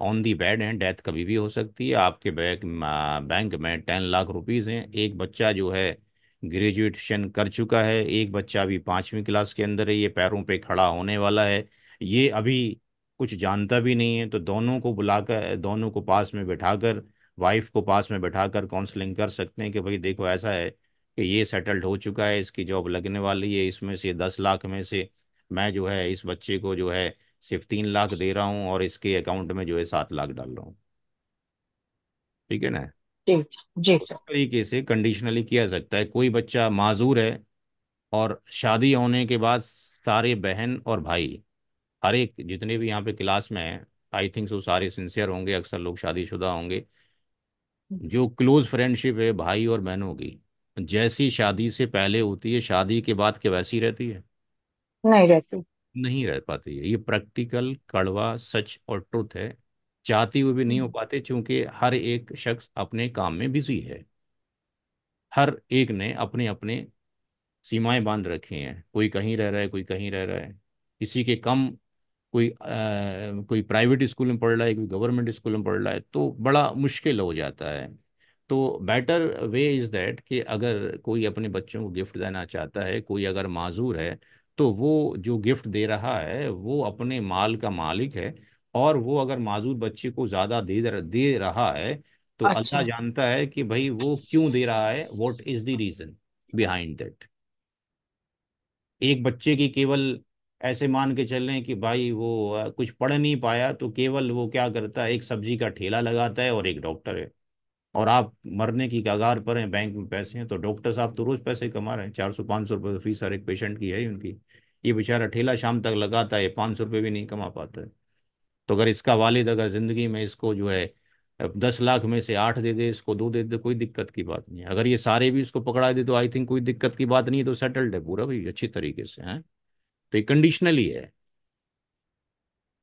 ऑन दी बेड हैं डेथ कभी भी हो सकती है आपके बैंक बैंक में टेन लाख रुपीस हैं एक बच्चा जो है ग्रेजुएशन कर चुका है एक बच्चा अभी पाँचवीं क्लास के अंदर है ये पैरों पे खड़ा होने वाला है ये अभी कुछ जानता भी नहीं है तो दोनों को बुलाकर दोनों को पास में बैठा वाइफ को पास में बैठा काउंसलिंग कर सकते हैं कि भाई देखो ऐसा है कि ये सेटल्ड हो चुका है इसकी जॉब लगने वाली है इसमें से दस लाख में से मैं जो है इस बच्चे को जो है सिर्फ तीन लाख दे रहा हूँ और इसके अकाउंट में जो है सात लाख डाल रहा हूँ ठीक है ना जी सर सर तरीके से कंडीशनली किया सकता है कोई बच्चा माजूर है और शादी होने के बाद सारे बहन और भाई हर एक जितने भी यहाँ पे क्लास में हैं आई थिंक सो सारे सिंसियर होंगे अक्सर लोग शादीशुदा होंगे जो क्लोज फ्रेंडशिप है भाई और बहनों की जैसी शादी से पहले होती है शादी के बाद के वैसी रहती है नहीं रहती नहीं रह पाती है ये प्रैक्टिकल कड़वा सच और ट्रुथ है चाहती हुए भी नहीं हो हम्म। पाते क्योंकि हर एक शख्स अपने काम में बिजी है हर एक ने अपने अपने सीमाएं बांध रखी हैं कोई कहीं रह रहा है कोई कहीं रह रहा है किसी के कम कोई आ, कोई प्राइवेट स्कूल में पढ़ रहा है कोई गवर्नमेंट स्कूल में पढ़ रहा है तो बड़ा मुश्किल हो जाता है तो बेटर वे इज़ दैट कि अगर कोई अपने बच्चों को गिफ्ट देना चाहता है कोई अगर माजूर है तो वो जो गिफ्ट दे रहा है वो अपने माल का मालिक है और वो अगर माजूर बच्चे को ज़्यादा दे दे रहा है तो अच्छा। अल्लाह जानता है कि भाई वो क्यों दे रहा है what is the reason behind that एक बच्चे की केवल ऐसे मान के चल रहे हैं कि भाई वो कुछ पढ़ नहीं पाया तो केवल वो क्या करता है एक सब्जी का ठेला लगाता है और एक डॉक्टर है और आप मरने की कगार पर हैं बैंक में पैसे हैं तो डॉक्टर साहब तो रोज पैसे कमा रहे हैं चार सौ पाँच सौ रुपये तो फीस हर एक पेशेंट की है उनकी ये बेचारा ठेला शाम तक लगाता है पाँच सौ रुपये भी नहीं कमा पाता है तो अगर इसका वालिद अगर ज़िंदगी में इसको जो है दस लाख में से आठ दे दे इसको दो दे दे कोई दिक्कत की बात नहीं है अगर ये सारे भी इसको पकड़ा दे तो आई थिंक कोई दिक्कत की बात नहीं है तो सेटल्ड है पूरा भाई अच्छी तरीके से है तो ये कंडीशनली है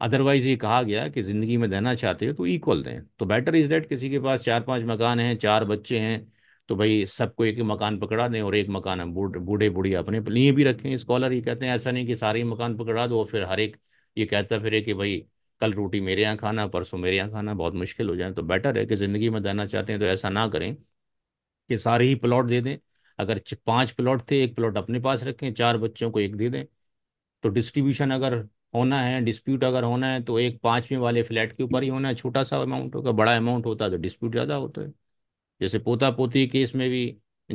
अदरवाइज ये कहा गया कि ज़िंदगी में देना चाहते हो तो इक्वल दें तो बेटर इज़ दैट किसी के पास चार पांच मकान हैं चार बच्चे हैं तो भाई सबको एक ही मकान पकड़ा दें और एक मकान हम बूढ़े बूढ़ी अपने लिए भी रखें स्कॉलर ये कहते हैं ऐसा नहीं कि सारे मकान पकड़ा दो और फिर हर एक ये कहता फिर कि भाई कल रोटी मेरे यहाँ खाना परसों मेरे यहाँ खाना बहुत मुश्किल हो जाए तो बेटर है कि ज़िंदगी में देना चाहते हैं तो ऐसा ना करें कि सारे ही प्लॉट दे दें अगर पाँच प्लॉट थे एक प्लॉट अपने पास रखें चार बच्चों को एक दे दें तो डिस्ट्रीब्यूशन अगर होना है डिस्प्यूट अगर होना है तो एक पाँचवें वाले फ्लैट के ऊपर ही होना है छोटा सा अमाउंट होगा बड़ा अमाउंट होता है तो डिस्प्यूट ज़्यादा होता है जैसे पोता पोती केस में भी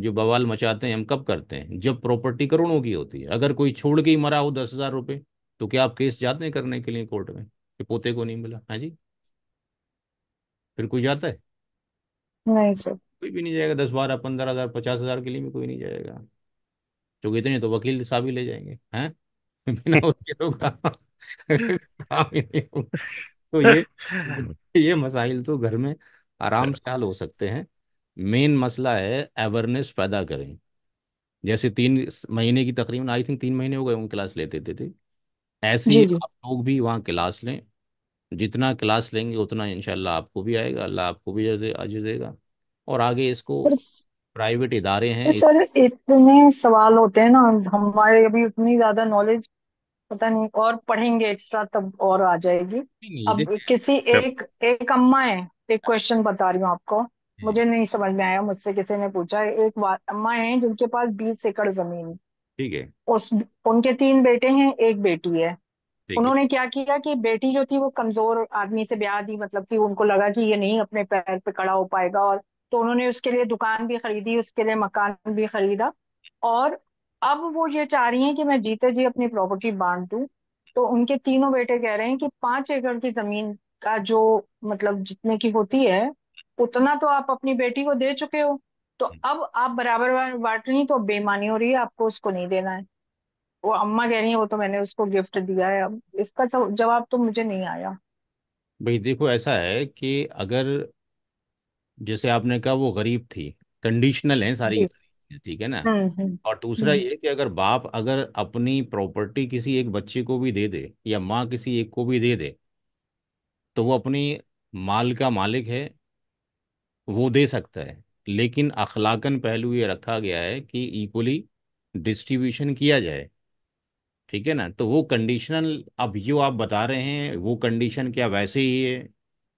जो बवाल मचाते हैं हम कब करते हैं जब प्रॉपर्टी करोड़ों की होती है अगर कोई छोड़ के ही मरा हो दस हज़ार रुपये तो क्या आप केस जाते हैं करने के लिए कोर्ट में कि पोते को नहीं मिला हाँ जी फिर कोई जाता है नहीं सर कोई भी नहीं जाएगा दस बारह पंद्रह हज़ार पचास हज़ार के लिए भी कोई नहीं जाएगा क्योंकि इतने तो वकील साहब ही ले जाएंगे हैं बिना उसके तो काम ही नहीं होगा (laughs) तो ये (laughs) ये मसाइल तो घर में आराम से हल हो सकते हैं मेन मसला है अवेयरनेस पैदा करें जैसे तीन महीने की तकरीबन आई थिंक तीन महीने हो गए उन क्लास लेते थे, थे। जी आप लोग भी वहाँ क्लास लें जितना क्लास लेंगे उतना इंशाल्लाह आपको भी आएगा अल्लाह आपको भी अजर देगा और आगे इसको प्राइवेट इदारे हैं तो इस... सर इतने सवाल होते हैं ना हमारे अभी उतनी ज्यादा नॉलेज पता नहीं और पढ़ेंगे एक्स्ट्रा तब और आ जाएगी नहीं, अब किसी एक एक अम्मा है एक क्वेश्चन बता रही हूँ आपको हम्म। मुझे नहीं समझ में आया मुझसे किसी ने पूछा है एक अम्मा है जिनके पास बीस एकड़ जमीन ठीक है उस उनके तीन बेटे हैं एक बेटी है उन्होंने क्या किया कि बेटी जो थी वो कमजोर आदमी से ब्याह दी मतलब कि उनको लगा कि ये नहीं अपने पैर पे खड़ा हो पाएगा और तो उन्होंने उसके लिए दुकान भी खरीदी उसके लिए मकान भी खरीदा और अब वो ये चाह रही हैं कि मैं जीते जी अपनी प्रॉपर्टी बांट दूं तो उनके तीनों बेटे कह रहे हैं कि पांच एकड़ की जमीन का जो मतलब जितने की होती है उतना तो आप अपनी बेटी को दे चुके हो तो अब आप बराबर बांट रही तो बेमानी हो रही है आपको उसको नहीं देना है वो अम्मा कह रही है वो तो मैंने उसको गिफ्ट दिया है अब इसका जवाब तो मुझे नहीं आया भाई देखो ऐसा है कि अगर जैसे आपने कहा वो गरीब थी कंडीशनल है सारी ठीक है ना हाँ, हाँ। और दूसरा हम्म। ये कि अगर बाप अगर अपनी प्रॉपर्टी किसी एक बच्चे को भी दे दे या माँ किसी एक को भी दे दे तो वो अपनी माल का मालिक है वो दे सकता है लेकिन अखलाकन पहलू ये रखा गया है कि इक्वली डिस्ट्रीब्यूशन किया जाए ठीक है ना तो वो कंडीशनल अब जो आप बता रहे हैं वो कंडीशन क्या वैसे ही है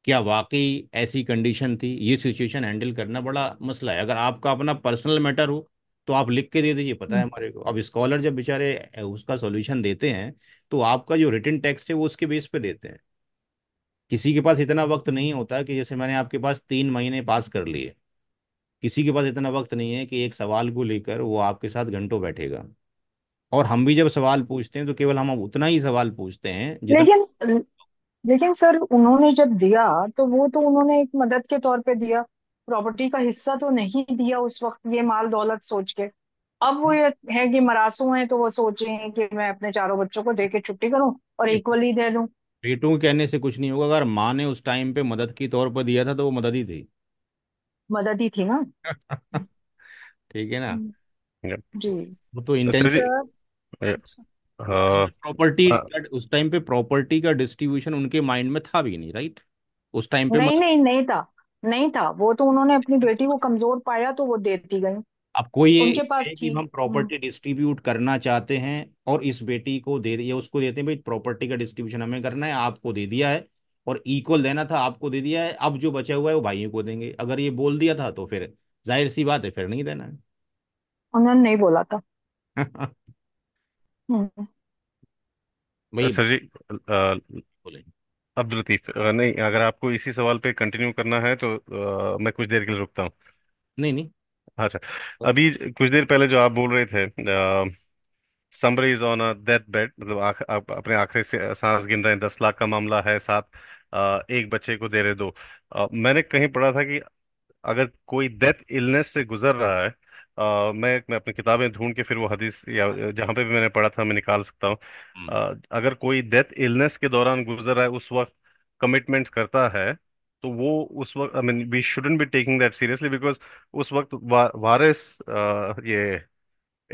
क्या वाकई ऐसी कंडीशन थी ये सिचुएशन हैंडल करना बड़ा मसला है अगर आपका अपना पर्सनल मैटर हो तो आप लिख के दे दीजिए पता है हम्म। हमारे को अब स्कॉलर जब बेचारे उसका सोल्यूशन देते हैं तो आपका जो रिटर्न टेक्स्ट है वो उसके बेस पे देते हैं किसी के पास इतना वक्त नहीं होता कि जैसे मैंने आपके पास तीन महीने पास कर लिए किसी के पास इतना वक्त नहीं है कि एक सवाल को लेकर वो आपके साथ घंटों बैठेगा और हम भी जब सवाल पूछते हैं तो केवल हम उतना ही सवाल पूछते हैं लेकिन लेकिन सर उन्होंने जब दिया तो वो तो उन्होंने एक मदद के तौर पे दिया प्रॉपर्टी का हिस्सा तो नहीं दिया उस वक्त ये माल दौलत सोच के अब वो ये है कि मरासू हैं तो वो सोचे हैं कि मैं अपने चारों बच्चों को दे के छुट्टी करूं और इक्वली दे दूं बेटों कहने से कुछ नहीं होगा अगर माँ ने उस टाइम पे मदद की तौर पर दिया था तो वो मदद ही थी मदद ही थी ना (laughs) ठीक है ना हम्म। जी वो तो इंटेंशन तो सर अच्छा प्रॉपर्टी हाँ। हाँ। उस टाइम पे प्रॉपर्टी का डिस्ट्रीब्यूशन उनके माइंड में था भी नहीं राइट उस टाइम पे नहीं मतलब नहीं नहीं था नहीं था वो तो उन्होंने अपनी हाँ। बेटी को कमजोर पाया तो वो देती गई अब कोई उनके पास कि हम प्रॉपर्टी डिस्ट्रीब्यूट करना चाहते हैं और इस बेटी को दे या उसको देते हैं भाई प्रॉपर्टी का डिस्ट्रीब्यूशन हमें करना है आपको दे दिया है और इक्वल देना था आपको दे दिया है अब जो बचा हुआ है वो भाइयों को देंगे अगर ये बोल दिया था तो फिर जाहिर सी बात है फिर नहीं देना है उन्होंने नहीं बोला था (laughs) हम्म तो वही सर जी बोले अब्दुल लतीफ नहीं अगर आपको इसी सवाल पे कंटिन्यू करना है तो आ, मैं कुछ देर के लिए रुकता हूँ नहीं नहीं अच्छा हाँ। अभी कुछ देर पहले जो आप बोल रहे थे somebody is on a death bed मतलब आप, अपने आखिरी से- सांस गिन रहे हैं दस लाख का मामला है साथ आ, एक बच्चे को दे रहे दो आ, मैंने कहीं पढ़ा था कि अगर कोई डेथ इलनेस से गुजर रहा है आ, मैं मैं अपनी किताबें ढूंढ के फिर वो हदीस या जहाँ पे भी मैंने पढ़ा था मैं निकाल सकता हूँ हम्म। अगर कोई डेथ इलनेस के दौरान गुजर रहा है उस वक्त कमिटमेंट्स करता है तो वो उस वक्त I mean we shouldn't be taking that seriously because उस वक्त वा, वारिस आ, ये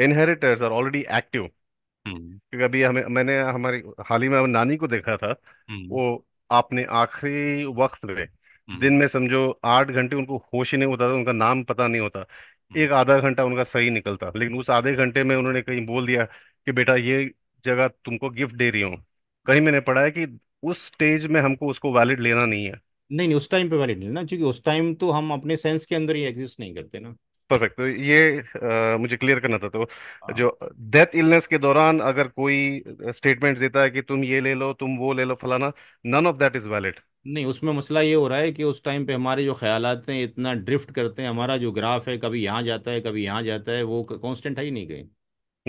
inheritors are already active hmm. क्योंकि अभी हमें मैंने हमारी हाल ही में नानी को देखा था हम्म। वो आपने आखिरी वक्त में दिन में समझो आठ घंटे उनको होश ही नहीं होता था उनका नाम पता नहीं होता एक आधा घंटा उनका सही निकलता लेकिन उस आधे घंटे में उन्होंने कहीं बोल दिया कि बेटा ये जगह तुमको गिफ्ट दे रही हूँ कहीं मैंने पढ़ा है कि उस स्टेज में हमको उसको वैलिड लेना नहीं है नहीं नहीं उस टाइम पे वैलिड नहीं ना क्योंकि उस टाइम तो हम अपने सेंस के अंदर ही एग्जिस्ट नहीं करते ना परफेक्ट तो ये आ, मुझे क्लियर करना था तो हाँ। जो डेथ इलनेस के दौरान अगर कोई स्टेटमेंट देता है कि तुम ये ले लो तुम वो ले लो फलाना none of that is valid नहीं उसमें मसला ये हो रहा है कि उस टाइम पे हमारे जो ख्याल हैं इतना ड्रिफ्ट करते हैं हमारा जो ग्राफ है कभी यहाँ जाता है कभी यहाँ जाता है वो कॉन्स्टेंट है ही नहीं कहीं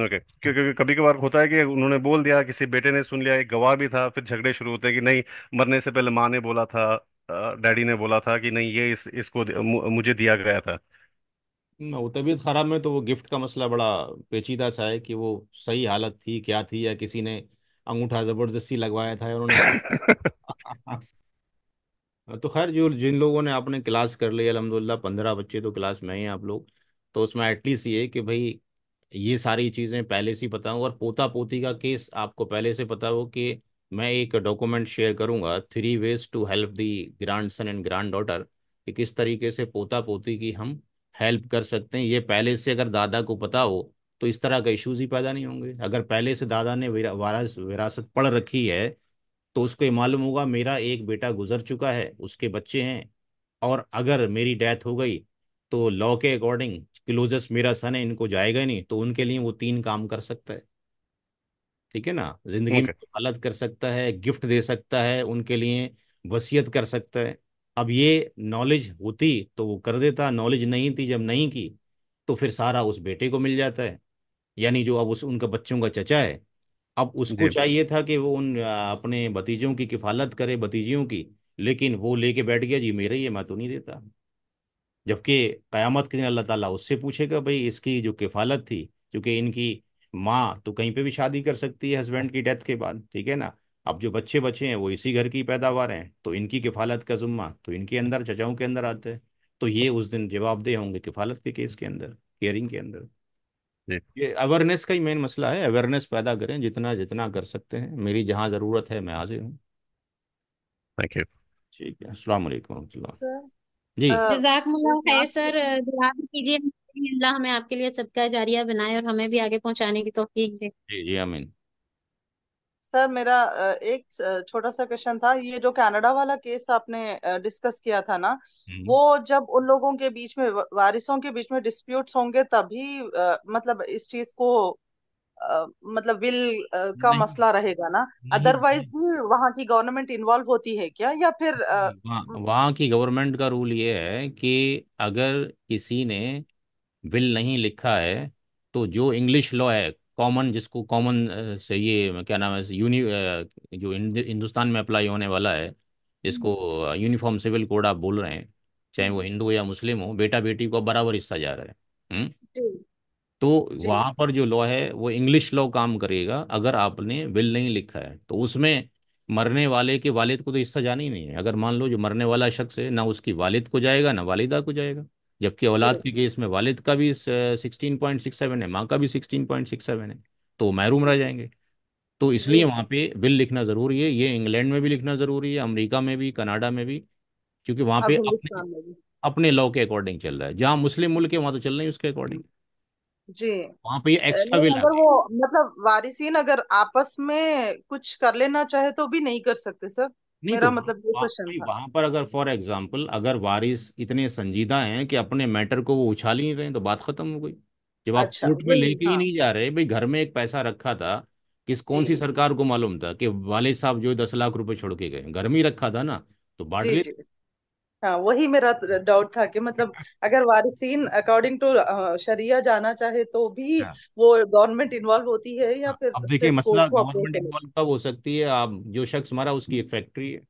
ओके क्योंकि कभी कभार होता है कि उन्होंने बोल दिया किसी बेटे ने सुन लिया एक गवाह भी था फिर झगड़े शुरू होते हैं कि नहीं मरने से पहले माँ ने बोला था डैडी ने बोला था कि नहीं ये इस इसको मुझे दिया गया था हम्म, वो तबीयत ख़राब में तो वो गिफ्ट का मसला बड़ा पेचीदा सा है कि वो सही हालत थी क्या थी या किसी ने अंगूठा ज़बरदस्ती लगवाया था उन्होंने (laughs) तो खैर जो जिन लोगों ने आपने क्लास कर ली अलहमदिल्ला पंद्रह बच्चे तो क्लास में ही आप लोग तो उसमें एटलीस्ट ये कि भाई ये सारी चीज़ें पहले से पता हो और पोता पोती का केस आपको पहले से पता हो कि मैं एक डॉक्यूमेंट शेयर करूंगा three ways to help the grandson and granddaughter कि किस तरीके से पोता पोती की हम हेल्प कर सकते हैं ये पहले से अगर दादा को पता हो तो इस तरह का इश्यूज ही पैदा नहीं होंगे अगर पहले से दादा ने वारस विरासत पढ़ रखी है तो उसको ये मालूम होगा मेरा एक बेटा गुजर चुका है उसके बच्चे हैं और अगर मेरी डेथ हो गई तो लॉ के अकॉर्डिंग क्लोजेस्ट मेरा सन है इनको जाएगा नहीं तो उनके लिए वो तीन काम कर सकता है ठीक है ना जिंदगी में हालत कर सकता है गिफ्ट दे सकता है उनके लिए वसीयत कर सकता है अब ये नॉलेज होती तो वो कर देता नॉलेज नहीं थी जब नहीं की तो फिर सारा उस बेटे को मिल जाता है यानी जो अब उस उनका बच्चों का चचा है अब उसको चाहिए था कि वो उन अपने भतीजों की किफालत करे भतीजियों की लेकिन वो लेके बैठ गया जी मेरे ये मैं तो नहीं देता जबकि क़यामत के दिन अल्लाह ताला उससे पूछेगा भाई इसकी जो किफालत थी क्योंकि इनकी माँ तो कहीं पे भी शादी कर सकती है हस्बैंड की डेथ के बाद ठीक है ना अब जो बच्चे बचे हैं वो इसी घर की पैदावार हैं तो इनकी किफालत का जुम्मा तो इनके अंदर चचाओं के अंदर आते हैं तो ये उस दिन जवाबदेह होंगे किफालत के केस के अंदर केयरिंग के अंदर ये अवेयरनेस का ही मेन मसला है अवेयरनेस पैदा करें जितना जितना कर सकते हैं मेरी जहाँ ज़रूरत है मैं हाजिर हूँ थैंक यू ठीक है अस्सलाम वालेकुम जी खैर सर दुआ कीजिए अल्लाह हमें आपके लिए सबका जारिया बनाए और हमें भी आगे पहुंचाने की तौफीक दे जी जी आमीन सर मेरा एक छोटा सा क्वेश्चन था ये जो कनाडा वाला केस आपने डिस्कस किया था ना हम्म। वो जब उन लोगों के बीच में वारिसों के बीच में डिस्प्यूट्स होंगे तभी मतलब इस चीज को मतलब विल का मसला रहेगा ना अदरवाइज भी वहाँ की गवर्नमेंट इन्वॉल्व होती है क्या या फिर वहाँ, वहाँ की गवर्नमेंट का रूल ये है कि अगर किसी ने विल नहीं लिखा है तो जो इंग्लिश लॉ है कॉमन जिसको कॉमन से ये क्या नाम है यूनि जो हिंदुस्तान में अप्लाई होने वाला है जिसको यूनिफॉर्म सिविल कोड आप बोल रहे हैं चाहे वो हिंदू या मुस्लिम हो बेटा बेटी को बराबर हिस्सा जा रहा है हम्म। तो वहां पर जो लॉ है वो इंग्लिश लॉ काम करेगा अगर आपने बिल नहीं लिखा है तो उसमें मरने वाले के वालिद को तो हिस्सा जाना ही नहीं है अगर मान लो जो मरने वाला शख्स है ना उसकी वालिद को जाएगा ना वालिदा को जाएगा जबकि अच्छा। औलाद के केस में वालिद का भी सिक्सटीन पॉइंट सिक्स सेवन है माँ का भी सिक्सटीन पॉइंट सिक्स सेवन है तो महरूम रह जाएंगे तो इसलिए वहाँ पे बिल लिखना ज़रूरी है ये इंग्लैंड में भी लिखना ज़रूरी है अमेरिका में भी कनाडा में भी क्योंकि वहाँ पे अपने, अपने लॉ के अकॉर्डिंग चल रहा है जहाँ मुस्लिम मुल्क है वहाँ तो चल रही है उसके अकॉर्डिंग जी वहाँ पे ये एक्स्ट्रा बिल अगर वो मतलब वारिसीन अगर आपस में कुछ कर लेना चाहे तो भी नहीं कर सकते सर नहीं मेरा तो मतलब ये क्वेश्चन था वहां पर अगर फॉर एग्जांपल अगर वारिस इतने संजीदा हैं कि अपने मैटर को वो उछाल ही नहीं रहे तो बात खत्म हो गई जब आप अच्छा, कोर्ट में लेके ही नहीं जा रहे भाई घर में एक पैसा रखा था किस कौन सी सरकार को मालूम था कि वाले साहब जो दस लाख रुपए छोड़ के गए घर में ही रखा था ना तो बांट ले हाँ वही मेरा डाउट था कि मतलब (laughs) अगर वारिसीन अकॉर्डिंग टू शरिया जाना चाहे तो भी हाँ। वो गवर्नमेंट इन्वॉल्व होती है या हाँ, फिर अब देखिए मसला गवर्नमेंट इन्वॉल्व कब हो सकती है आप जो शख्स मरा उसकी एक फैक्ट्री है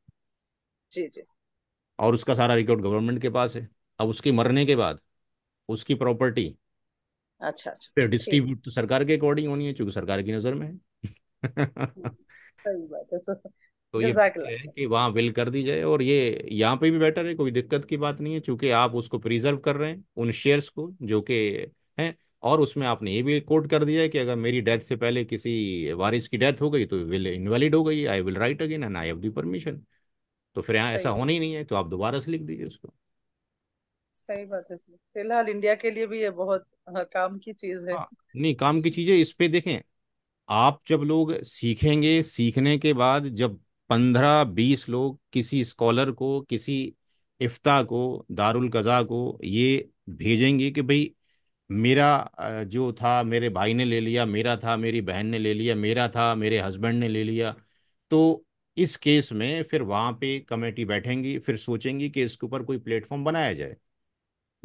जी जी और उसका सारा रिकॉर्ड गवर्नमेंट के पास है अब उसके मरने के बाद उसकी प्रॉपर्टी अच्छा अच्छा फिर डिस्ट्रीब्यूट तो सरकार के अकॉर्डिंग होनी है चूंकि सरकार की नजर में है (laughs) सही बात है तो ये बेटर है कि वहाँ विल कर दी जाए और ये यहाँ पे भी बेटर है कोई दिक्कत की बात नहीं है चूंकि आप उसको प्रिजर्व कर रहे हैं उन शेयर्स को जो कि हैं और उसमें आपने ये भी कोट कर दिया है कि अगर मेरी डेथ से पहले किसी वारिस की डेथ हो गई तो विल इनवैलिड हो गई I will write again and I have the permission तो फिर यहाँ ऐसा होना ही नहीं है तो आप दोबारा से लिख दीजिए उसको सही बात है सर फिलहाल इंडिया के लिए भी ये बहुत हाँ, काम की चीज है हाँ नहीं काम की चीजें इस पे देखें आप जब लोग सीखेंगे सीखने के बाद जब पंद्रह बीस लोग किसी स्कॉलर को किसी इफ्ता को दारुल कज़ा को ये भेजेंगे कि भाई मेरा जो था मेरे भाई ने ले लिया मेरा था मेरी बहन ने ले लिया मेरा था मेरे हस्बैंड ने ले लिया तो इस केस में फिर वहाँ पे कमेटी बैठेंगी फिर सोचेंगी कि इसके ऊपर कोई प्लेटफॉर्म बनाया जाए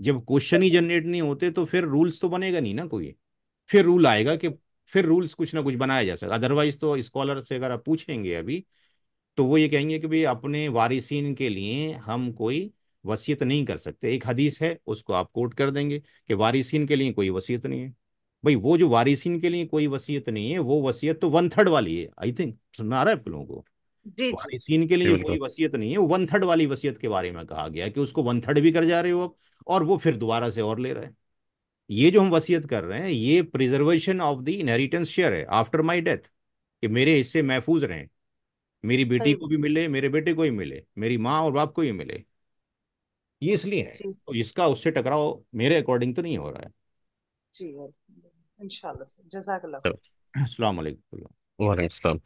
जब क्वेश्चन ही जनरेट नहीं होते तो फिर रूल्स तो बनेगा नहीं ना कोई फिर रूल आएगा कि फिर रूल्स कुछ ना कुछ बनाया जा सकता अदरवाइज तो स्कॉलर से अगर आप पूछेंगे अभी तो वो ये कहेंगे कि भाई अपने वारिसन के लिए हम कोई वसीयत नहीं कर सकते एक हदीस है उसको आप कोट कर देंगे कि वारिसन के लिए कोई वसीयत नहीं है भाई वो जो वारिसन के लिए कोई वसीयत नहीं है वो वसीयत तो वन थर्ड वाली है आई थिंक सुन आ रहा है आप लोगों को वारिसन के लिए कोई वसीयत नहीं है वन थर्ड वाली वसीयत के बारे में कहा गया कि उसको वन थर्ड भी कर जा रहे हो आप और वो फिर दोबारा से और ले रहे हैं ये जो हम वसीयत कर रहे हैं ये preservation of the inheritance share है आफ्टर माई डेथ कि मेरे हिस्से महफूज रहें मेरी बेटी को भी मिले मेरे बेटे को ही मिले मेरी माँ और बाप को ही मिले ये इसलिए है तो इसका उससे टकराव मेरे अकॉर्डिंग तो नहीं हो रहा है जी इंशाल्लाह जजाकल्लाह अस्सलाम वालेकुम वालेकुम